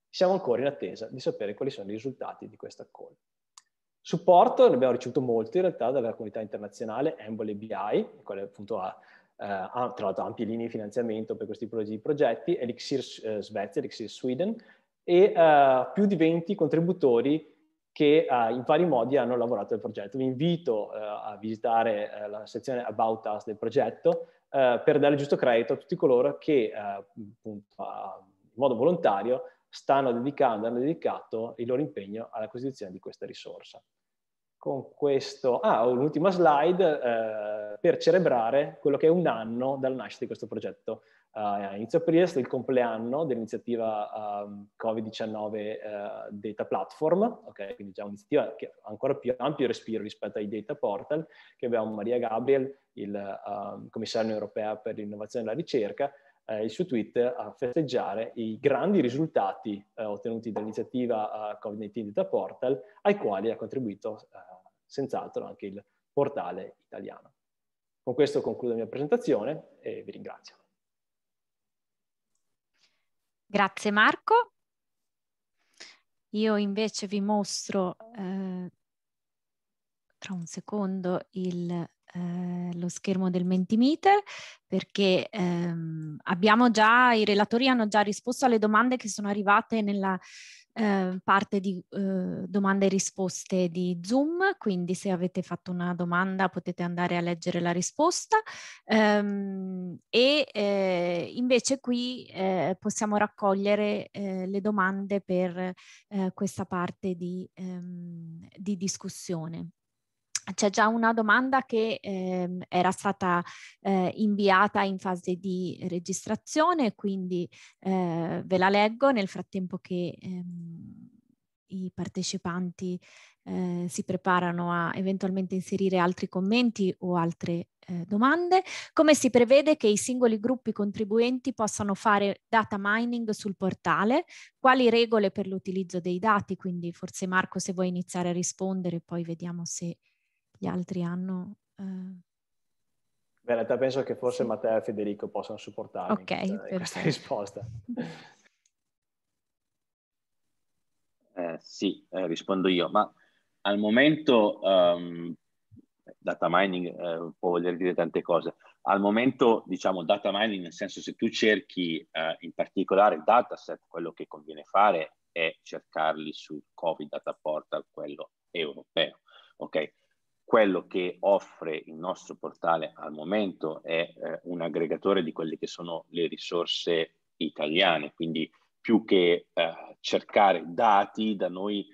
S3: Siamo ancora in attesa di sapere quali sono i risultati di questa call. Supporto ne abbiamo ricevuto molto in realtà dalla comunità internazionale, Embole BI, quale appunto ha eh, tra l'altro ampie linee di finanziamento per questi progetti, progetti Elixir eh, Svezia, Elixir Sweden, e uh, più di 20 contributori che uh, in vari modi hanno lavorato al progetto. Vi invito uh, a visitare la sezione About Us del progetto per dare giusto credito a tutti coloro che appunto, in modo volontario stanno dedicando, hanno dedicato il loro impegno alla costituzione di questa risorsa. Con questo, ah, un'ultima slide per celebrare quello che è un anno dalla nascita di questo progetto a inizio aprile è stato il compleanno dell'iniziativa um, Covid-19 uh, eh, Data Platform, okay? quindi già un'iniziativa che ha ancora più ampio respiro rispetto ai data portal, che abbiamo Maria Gabriel, il uh, commissario europeo per l'innovazione e la ricerca, eh, il suo tweet a festeggiare i grandi risultati eh, ottenuti dall'iniziativa eh, Covid-19 Data Portal, ai quali ha contribuito eh, senz'altro anche il portale italiano. Con questo concludo la mia presentazione e vi ringrazio.
S1: Grazie Marco. Io invece vi mostro eh, tra un secondo il, eh, lo schermo del Mentimeter perché ehm, abbiamo già, i relatori hanno già risposto alle domande che sono arrivate nella eh, parte di eh, domande e risposte di Zoom, quindi se avete fatto una domanda potete andare a leggere la risposta ehm, e eh, invece qui ehm, possiamo raccogliere ehm, le domande per ehm, questa parte di, ehm, di discussione c'è già una domanda che eh, era stata eh, inviata in fase di registrazione, quindi eh, ve la leggo nel frattempo che ehm, i partecipanti eh, si preparano a eventualmente inserire altri commenti o altre eh, domande, come si prevede che i singoli gruppi contribuenti possano fare data mining sul portale, quali regole per l'utilizzo dei dati, quindi forse Marco se vuoi iniziare a rispondere poi vediamo se gli altri hanno... Eh...
S3: Beh, in realtà penso che forse sì. Matteo e Federico possano supportare okay, questa, questa risposta.
S1: *laughs*
S4: Eh, sì, eh, rispondo io, ma al momento um, data mining eh, può voler dire tante cose. Al momento, diciamo, data mining, nel senso se tu cerchi eh, in particolare il dataset, quello che conviene fare è cercarli sul COVID Data Portal, quello quello che offre il nostro portale al momento è eh, un aggregatore di quelle che sono le risorse italiane, quindi più che eh, cercare dati da noi,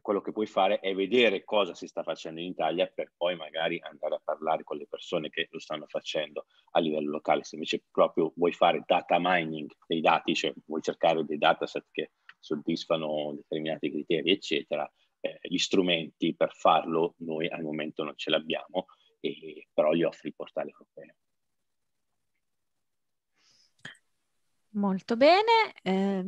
S4: quello che puoi fare è vedere cosa si sta facendo in Italia per poi magari andare a parlare con le persone che lo stanno facendo a livello locale. Se invece proprio vuoi fare data mining dei dati, cioè vuoi cercare dei dataset che soddisfano determinati criteri, eccetera, eh, gli strumenti per farlo noi al momento non ce l'abbiamo, e, però gli offre il portale europeo.
S1: Molto bene, eh,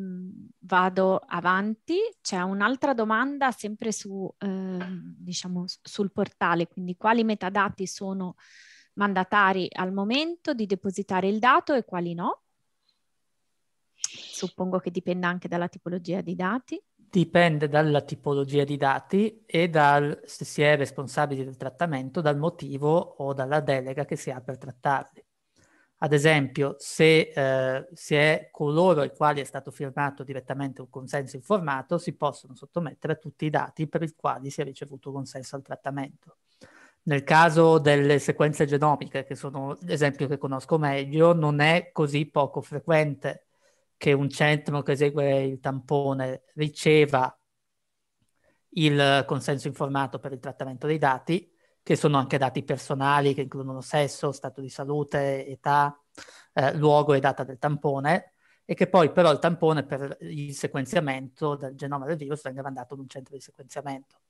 S1: vado avanti. C'è un'altra domanda sempre su, eh, diciamo, sul portale, quindi quali metadati sono mandatari al momento di depositare il dato e quali no? Suppongo che dipenda anche dalla tipologia di dati.
S2: Dipende dalla tipologia di dati e dal, se si è responsabili del trattamento, dal motivo o dalla delega che si ha per trattarli. Ad esempio, se eh, si è coloro ai quali è stato firmato direttamente un consenso informato, si possono sottomettere tutti i dati per i quali si è ricevuto consenso al trattamento. Nel caso delle sequenze genomiche, che sono l'esempio che conosco meglio, non è così poco frequente che un centro che esegue il tampone riceva il consenso informato per il trattamento dei dati, che sono anche dati personali che includono sesso, stato di salute, età, eh, luogo e data del tampone, e che poi però il tampone per il sequenziamento del genoma del virus venga mandato ad un centro di sequenziamento.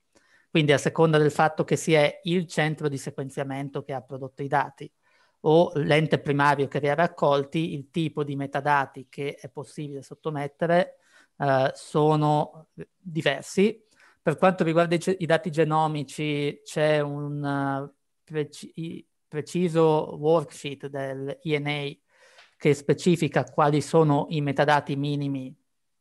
S2: Quindi a seconda del fatto che sia il centro di sequenziamento che ha prodotto i dati o l'ente primario che li ha raccolti, il tipo di metadati che è possibile sottomettere eh, sono diversi. Per quanto riguarda i, i dati genomici c'è un eh, preci preciso worksheet del INA che specifica quali sono i metadati minimi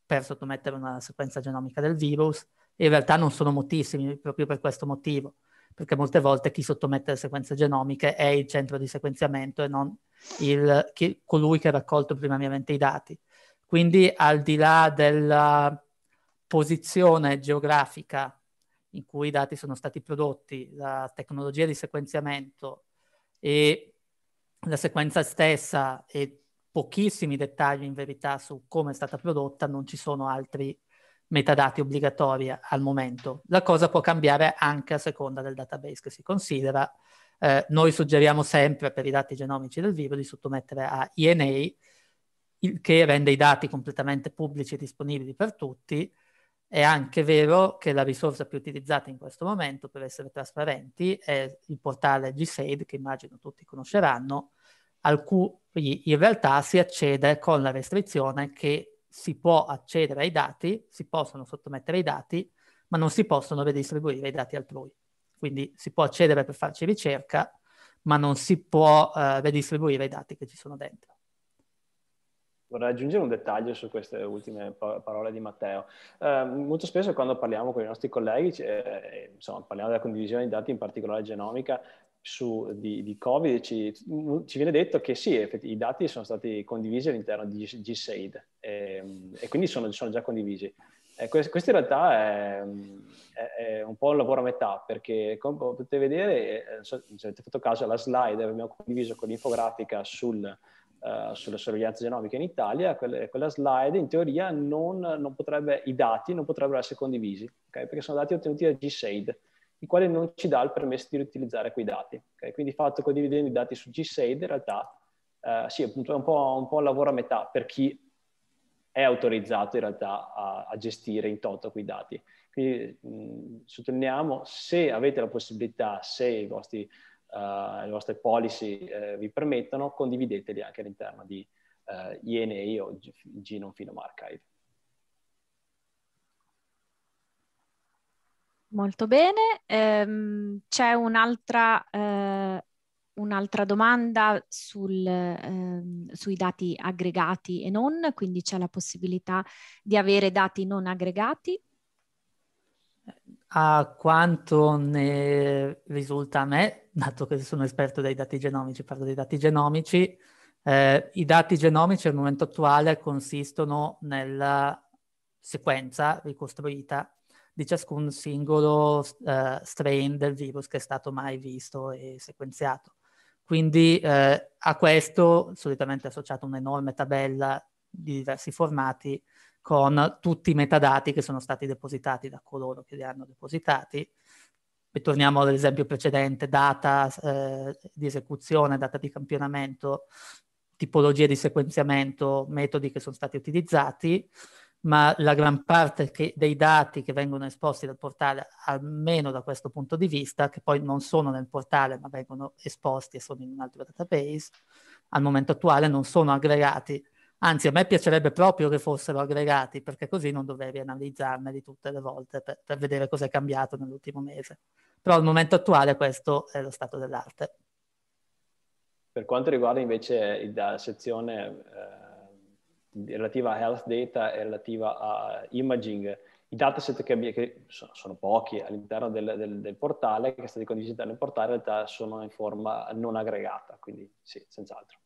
S2: per sottomettere una sequenza genomica del virus. In realtà non sono moltissimi proprio per questo motivo perché molte volte chi sottomette le sequenze genomiche è il centro di sequenziamento e non il, chi, colui che ha raccolto primariamente i dati. Quindi al di là della posizione geografica in cui i dati sono stati prodotti, la tecnologia di sequenziamento e la sequenza stessa e pochissimi dettagli in verità su come è stata prodotta, non ci sono altri metadati obbligatoria al momento. La cosa può cambiare anche a seconda del database che si considera. Eh, noi suggeriamo sempre per i dati genomici del vivo di sottomettere a INA, il che rende i dati completamente pubblici e disponibili per tutti. È anche vero che la risorsa più utilizzata in questo momento, per essere trasparenti, è il portale GSAID, che immagino tutti conosceranno, al cui in realtà si accede con la restrizione che si può accedere ai dati, si possono sottomettere i dati, ma non si possono redistribuire i dati altrui. Quindi si può accedere per farci ricerca, ma non si può eh, redistribuire i dati che ci sono dentro.
S3: Vorrei aggiungere un dettaglio su queste ultime parole di Matteo. Eh, molto spesso quando parliamo con i nostri colleghi, eh, insomma, parliamo della condivisione di dati, in particolare genomica, su, di, di, Covid ci, mm, ci, viene detto che sì, i dati sono stati condivisi all'interno di GSAID e, ehm, e quindi sono, sono già condivisi. Eh, questo in realtà è, è, è, un po' un lavoro a metà, perché come potete vedere, eh, se avete fatto caso alla slide, abbiamo condiviso quell'infografica sul, uh, sulla sorveglianza genomica in Italia, quelle, quella slide in teoria non, non potrebbe, i dati non potrebbero essere condivisi, okay? perché sono dati ottenuti da GSAID il quale non ci dà il permesso di riutilizzare quei dati. Okay? Quindi il fatto condividendo i dati su GSAID, in realtà eh, sì, appunto è un po', un po' un lavoro a metà per chi è autorizzato in realtà a, a gestire in toto quei dati. Quindi mh, sottolineiamo, se avete la possibilità, se vostri, uh, le vostre policy uh, vi permettono, condivideteli anche all'interno di uh, eh, INA o Genome Phenome Archive.
S1: Molto bene. Ehm, c'è un'altra, eh, un'altra domanda sul, ehm, sui dati aggregati e non, quindi c'è la possibilità di avere dati non aggregati.
S2: A quanto ne risulta a me, dato che sono esperto dei dati genomici, parlo dei dati genomici, eh, i dati genomici al momento attuale consistono nella sequenza ricostruita di ciascun singolo uh, strain del virus che è stato mai visto e sequenziato. Quindi eh, a questo solitamente è associata un'enorme tabella di diversi formati con tutti i metadati che sono stati depositati da coloro che li hanno depositati. Ritorniamo all'esempio precedente, data eh, di esecuzione, data di campionamento, tipologie di sequenziamento, metodi che sono stati utilizzati ma la gran parte che, dei dati che vengono esposti dal portale, almeno da questo punto di vista, che poi non sono nel portale ma vengono esposti e sono in un altro database, al momento attuale non sono aggregati. Anzi, a me piacerebbe proprio che fossero aggregati, perché così non dovevi analizzarmeli tutte le volte per, per vedere cosa è cambiato nell'ultimo mese. Però al momento attuale questo è lo stato dell'arte.
S3: Per quanto riguarda invece la sezione... Eh relativa a health data e relativa a imaging, i dataset che, abbiamo, che sono pochi all'interno del, del, del, portale, che stati condivisi nel portale, in realtà sono in forma non aggregata, quindi sì, senz'altro.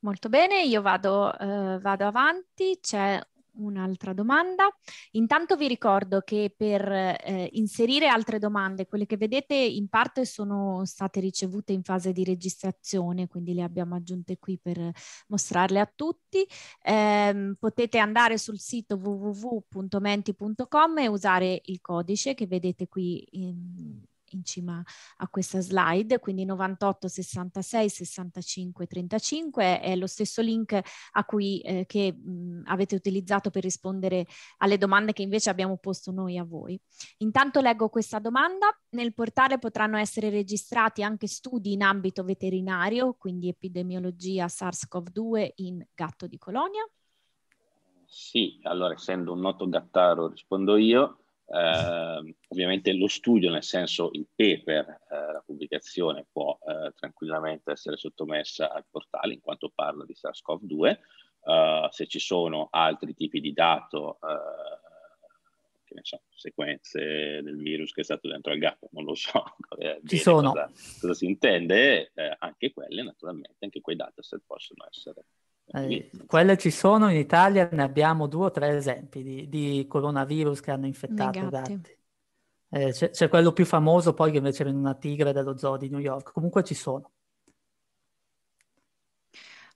S1: Molto bene, io vado, eh, vado avanti, c'è un'altra domanda. Intanto vi ricordo che per eh, inserire altre domande, quelle che vedete in parte sono state ricevute in fase di registrazione, quindi le abbiamo aggiunte qui per mostrarle a tutti. Eh, potete andare sul sito www.menti.com e usare il codice che vedete qui in, in cima a questa slide, quindi 98 66 65 35 è lo stesso link a cui eh, che mh, mm, avete utilizzato per rispondere alle domande che invece abbiamo posto noi a voi. Intanto leggo questa domanda, nel portale potranno essere registrati anche studi in ambito veterinario, quindi epidemiologia SARS-CoV-2 in gatto di Colonia.
S4: Sì, allora essendo un noto gattaro rispondo io. Eh, ovviamente lo studio, nel senso il paper, eh, la pubblicazione può eh, tranquillamente essere sottomessa al portale in quanto parla di SARS-CoV-2. Eh, se ci sono altri tipi di dato, eh, che ne so, sequenze del virus che è stato dentro al gatto, non lo so *laughs* ci sono. Cosa, cosa si intende, eh, anche quelle naturalmente, anche quei dataset possono essere eh,
S2: quelle ci sono in Italia, ne abbiamo due o tre esempi di, di coronavirus che hanno infettato i gatti. Eh, c'è, c'è, quello più famoso poi che invece era in una tigre dello zoo di New York, comunque ci sono.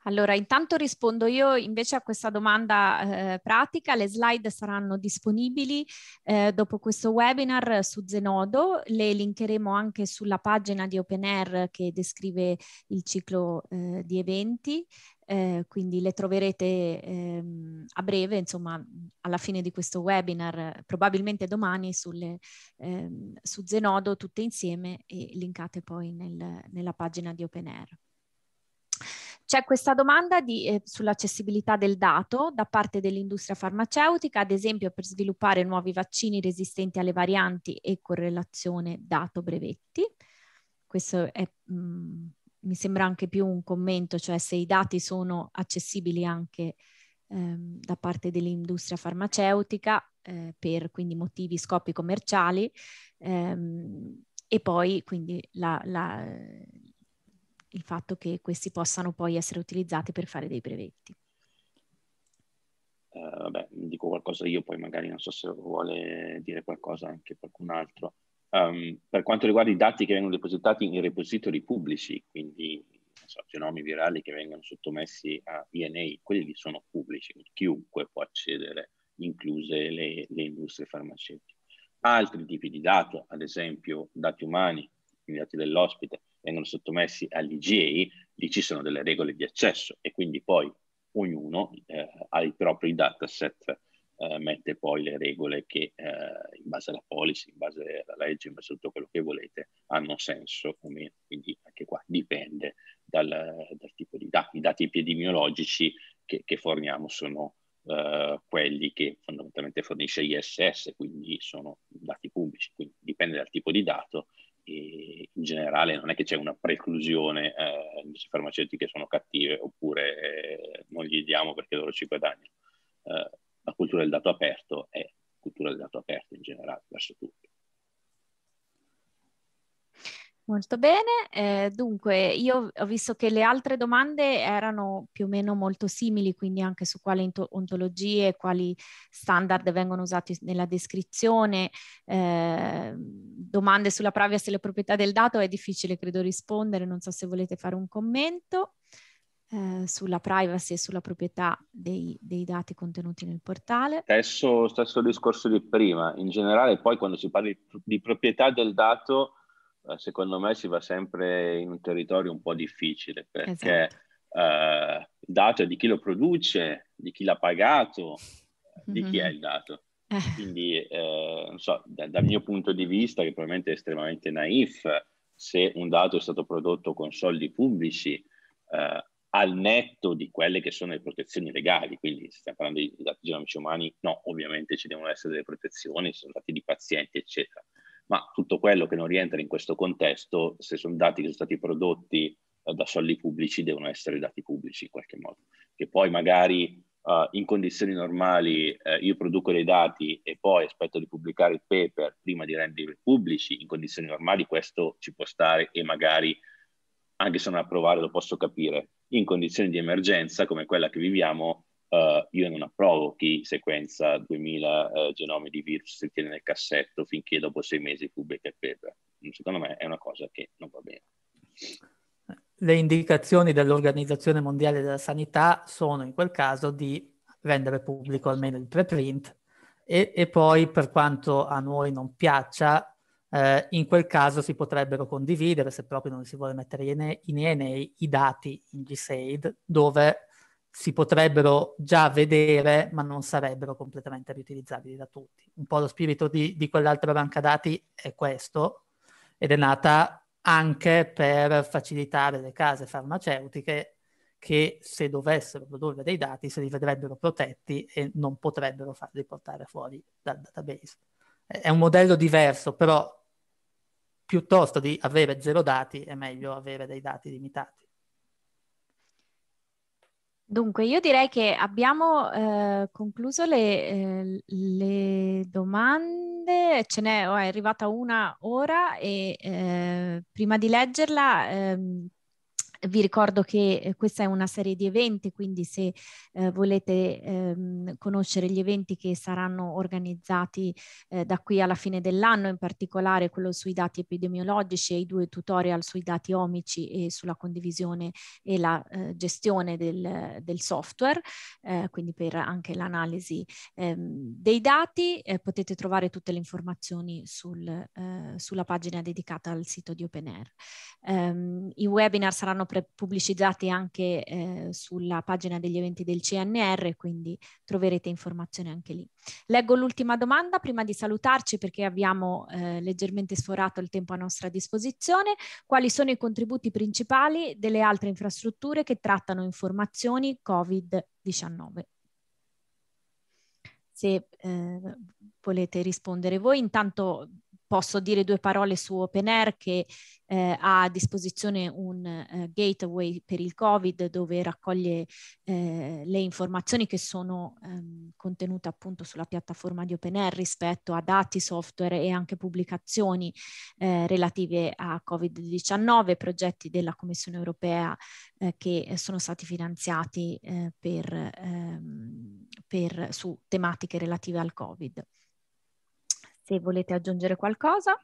S1: Allora, intanto rispondo io invece a questa domanda eh, pratica. Le slide saranno disponibili eh, dopo questo webinar su Zenodo. Le linkeremo anche sulla pagina di OpenAir che descrive il ciclo eh, di eventi. Eh, quindi le troverete ehm, a breve, insomma, alla fine di questo webinar, probabilmente domani sulle, ehm, su Zenodo tutte insieme e linkate poi nel, nella pagina di OpenAir. C'è questa domanda di, eh, sull'accessibilità del dato da parte dell'industria farmaceutica, ad esempio per sviluppare nuovi vaccini resistenti alle varianti e correlazione dato-brevetti. Questo è, mh, mm, mi sembra anche più un commento, cioè se i dati sono accessibili anche ehm, da parte dell'industria farmaceutica eh, per quindi motivi, scopi commerciali ehm, e poi quindi la, la il fatto che questi possano poi essere utilizzati per fare dei brevetti.
S4: Uh, vabbè, dico qualcosa io, poi magari non so se vuole dire qualcosa anche qualcun altro. Um, per quanto riguarda i dati che vengono depositati in repository pubblici, quindi so, genomi virali che vengono sottomessi a DNA, quelli sono pubblici, chiunque può accedere, incluse le, le industrie farmaceutiche. Altri tipi di dati, ad esempio dati umani, i dati dell'ospite, vengono sottomessi all'IGA, lì ci sono delle regole di accesso e quindi poi ognuno eh, i propri dataset eh, mette poi le regole che eh, in base alla policy, in base alla legge, in base a tutto quello che volete, hanno senso o meno. Quindi anche qua dipende dal, dal tipo di dati. I dati epidemiologici che, che forniamo sono Uh, quelli che fondamentalmente fornisce ISS, quindi sono dati pubblici, quindi dipende dal tipo di dato, e in generale non è che c'è una preclusione, eh, invece farmaceutiche sono cattive oppure eh, non gli diamo perché loro ci guadagnano. Eh, la cultura del dato aperto è cultura del dato aperto in generale verso tutti.
S1: Molto bene, eh, dunque io ho visto che le altre domande erano più o meno molto simili, quindi anche su quali ontologie, quali standard vengono usati nella descrizione, eh, domande sulla privacy e le proprietà del dato è difficile credo rispondere, non so se volete fare un commento eh, sulla privacy e sulla proprietà dei, dei dati contenuti nel portale.
S4: Stesso, stesso discorso di prima, in generale poi quando si parla di, di proprietà del dato eh, secondo me si va sempre in un territorio un po' difficile perché esatto. eh, il dato è di chi lo produce, di chi l'ha pagato, mm-hmm. di chi è mm-hmm. il dato. Eh. Quindi, eh, non so, da, dal mio punto di vista, che probabilmente è estremamente naif, se un dato è stato prodotto con soldi pubblici, eh, al netto di quelle che sono le protezioni legali, quindi se stiamo parlando di dati genomici umani, no, ovviamente ci devono essere delle protezioni, sono dati di pazienti, eccetera ma tutto quello che non rientra in questo contesto, se sono dati che sono stati prodotti eh, da soldi pubblici, devono essere dati pubblici in qualche modo. Che poi magari eh, in condizioni normali eh, io produco dei dati e poi aspetto di pubblicare il paper prima di renderli pubblici, in condizioni normali questo ci può stare e magari anche se non approvare lo posso capire. In condizioni di emergenza come quella che viviamo, uh, io non approvo chi sequenza 2000 uh, eh, genomi di virus e tiene nel cassetto finché dopo sei mesi pubblica il paper. Mm, secondo me è una cosa che non va bene.
S2: Le indicazioni dell'Organizzazione Mondiale della Sanità sono in quel caso di rendere pubblico almeno il preprint e, e poi per quanto a noi non piaccia eh, in quel caso si potrebbero condividere, se proprio non si vuole mettere in, in ENA, i dati in GSAID, dove si potrebbero già vedere, ma non sarebbero completamente riutilizzabili da tutti. Un po' lo spirito di, di quell'altra banca dati è questo, ed è nata anche per facilitare le case farmaceutiche che se dovessero produrre dei dati se li vedrebbero protetti e non potrebbero farli portare fuori dal database. È un modello diverso, però piuttosto di avere zero dati è meglio avere dei dati limitati.
S1: Dunque, io direi che abbiamo eh, concluso le, eh, le, domande, ce n'è oh, è arrivata una ora e eh, prima di leggerla ehm, vi ricordo che eh, questa è una serie di eventi, quindi se eh, volete ehm, conoscere gli eventi che saranno organizzati eh, da qui alla fine dell'anno, in particolare quello sui dati epidemiologici e i due tutorial sui dati omici e sulla condivisione e la eh, gestione del, del software, eh, quindi per anche l'analisi ehm, dei dati, eh, potete trovare tutte le informazioni sul, sulla pagina dedicata al sito di OpenAir. Ehm, I webinar saranno presentati pre- pubblicizzati anche eh, sulla pagina degli eventi del CNR, quindi troverete informazioni anche lì. Leggo l'ultima domanda prima di salutarci perché abbiamo eh, leggermente sforato il tempo a nostra disposizione. Quali sono i contributi principali delle altre infrastrutture che trattano informazioni Covid-19? Se eh, volete rispondere voi, intanto posso dire due parole su Open Air che eh, ha a disposizione un eh, gateway per il Covid dove raccoglie eh, le informazioni che sono ehm, contenute appunto sulla piattaforma di Open Air rispetto a dati, software e anche pubblicazioni eh, relative a Covid-19, progetti della Commissione europea eh, che sono stati finanziati eh, per, ehm, per, su tematiche relative al Covid se volete aggiungere qualcosa.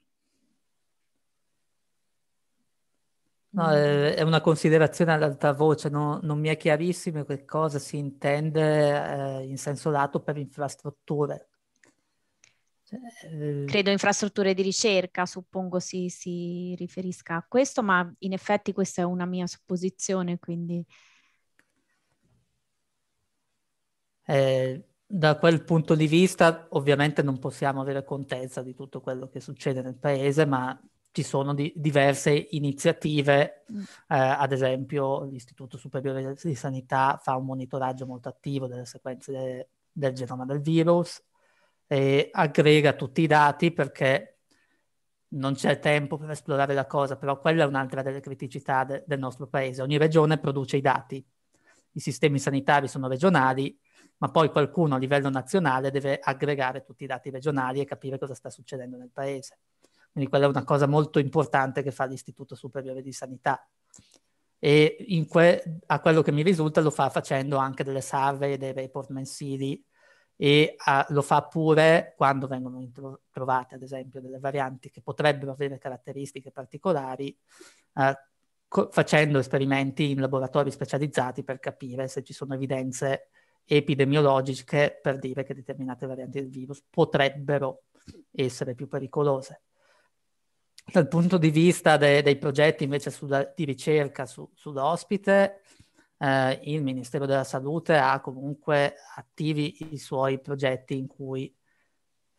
S1: No,
S2: è una considerazione ad alta voce, no, non mi è chiarissimo che cosa si intende eh, in senso lato per infrastrutture. Cioè, eh... Credo
S1: infrastrutture di ricerca, suppongo si, si, riferisca a questo, ma in effetti questa è una mia supposizione, quindi...
S2: Eh, da quel punto di vista ovviamente non possiamo avere contezza di tutto quello che succede nel paese, ma ci sono di, diverse iniziative, mm. eh, ad esempio l'Istituto Superiore di Sanità fa un monitoraggio molto attivo delle sequenze de, del genoma del virus e aggrega tutti i dati perché non c'è tempo per esplorare la cosa, però quella è un'altra delle criticità de, del nostro paese. Ogni regione produce i dati, i sistemi sanitari sono regionali ma poi qualcuno a livello nazionale deve aggregare tutti i dati regionali e capire cosa sta succedendo nel paese. Quindi quella è una cosa molto importante che fa l'Istituto Superiore di Sanità. E que- a quello che mi risulta lo fa facendo anche delle survey, dei report mensili e a- lo fa pure quando vengono intro- trovate, ad esempio, delle varianti che potrebbero avere caratteristiche particolari, eh, co- facendo esperimenti in laboratori specializzati per capire se ci sono evidenze epidemiologiche per dire che determinate varianti del virus potrebbero essere più pericolose. Dal punto di vista de- dei progetti invece sulla, di ricerca su, sull'ospite, eh, il Ministero della Salute ha comunque attivi i suoi progetti in cui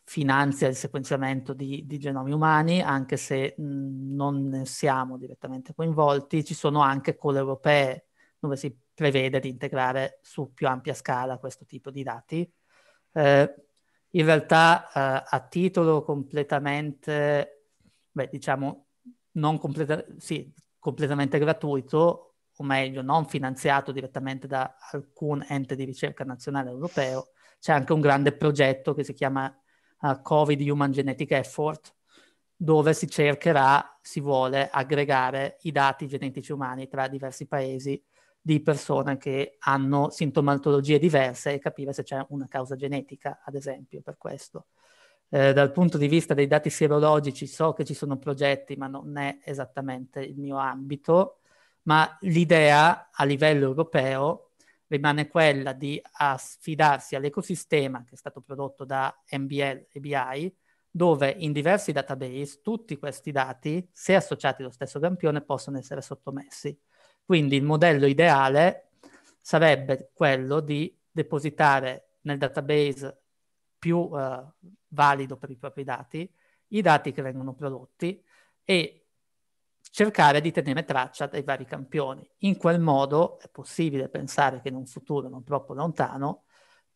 S2: finanzia il sequenziamento di, di genomi umani, anche se mh, non ne siamo direttamente coinvolti, ci sono anche call europee dove si prevede di integrare su più ampia scala questo tipo di dati. Eh, in realtà eh, a titolo completamente, beh, diciamo, non completa- sì, completamente gratuito, o meglio, non finanziato direttamente da alcun ente di ricerca nazionale europeo, c'è anche un grande progetto che si chiama uh, Covid Human Genetic Effort, dove si cercherà, si vuole aggregare i dati genetici umani tra diversi paesi di persone che hanno sintomatologie diverse e capire se c'è una causa genetica, ad esempio, per questo. Eh, dal punto di vista dei dati serologici so che ci sono progetti, ma non è esattamente il mio ambito, ma l'idea a livello europeo rimane quella di affidarsi all'ecosistema che è stato prodotto da MBL e BI, dove in diversi database tutti questi dati, se associati allo stesso campione, possono essere sottomessi. Quindi il modello ideale sarebbe quello di depositare nel database più eh, valido per i propri dati i dati che vengono prodotti e cercare di tenere traccia dei vari campioni. In quel modo è possibile pensare che in un futuro non troppo lontano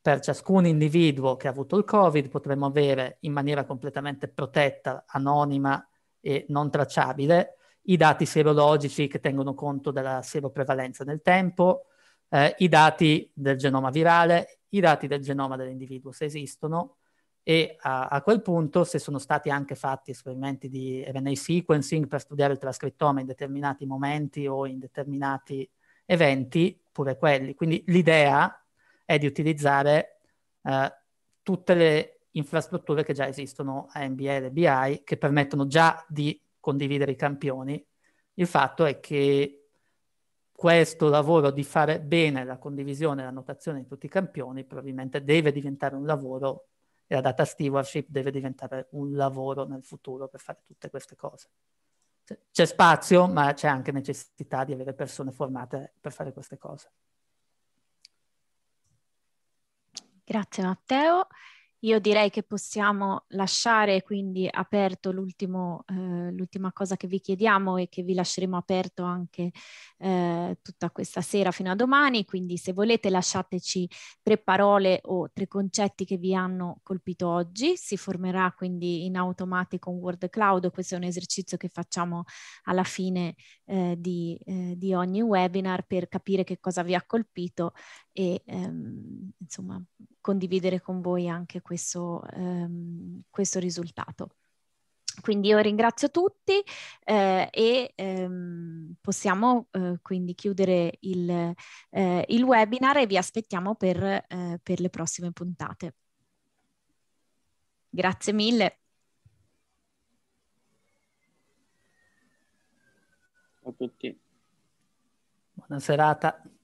S2: per ciascun individuo che ha avuto il Covid potremmo avere in maniera completamente protetta, anonima e non tracciabile i dati serologici che tengono conto della seroprevalenza nel tempo, eh, i dati del genoma virale, i dati del genoma dell'individuo se esistono e a, a, quel punto se sono stati anche fatti esperimenti di RNA sequencing per studiare il trascrittoma in determinati momenti o in determinati eventi, pure quelli. Quindi l'idea è di utilizzare eh, tutte le infrastrutture che già esistono a MBL e BI che permettono già di condividere i campioni. Il fatto è che questo lavoro di fare bene la condivisione e la notazione di tutti i campioni probabilmente deve diventare un lavoro e la data stewardship deve diventare un lavoro nel futuro per fare tutte queste cose. C'è spazio, ma c'è anche necessità di avere persone formate per fare queste cose.
S1: Grazie Matteo. Io direi che possiamo lasciare quindi aperto eh, l'ultima cosa che vi chiediamo e che vi lasceremo aperto anche eh, tutta questa sera fino a domani, quindi se volete lasciateci tre parole o tre concetti che vi hanno colpito oggi, si formerà quindi in automatico un word cloud, questo è un esercizio che facciamo alla fine eh, di, eh, di ogni webinar per capire che cosa vi ha colpito e ehm, insomma condividere con voi anche questo, ehm, questo risultato. Quindi io ringrazio tutti eh, e ehm, possiamo eh, quindi chiudere il, eh, il, webinar e vi aspettiamo per, eh, per le prossime puntate. Grazie mille.
S4: Ciao a tutti.
S2: Buona serata.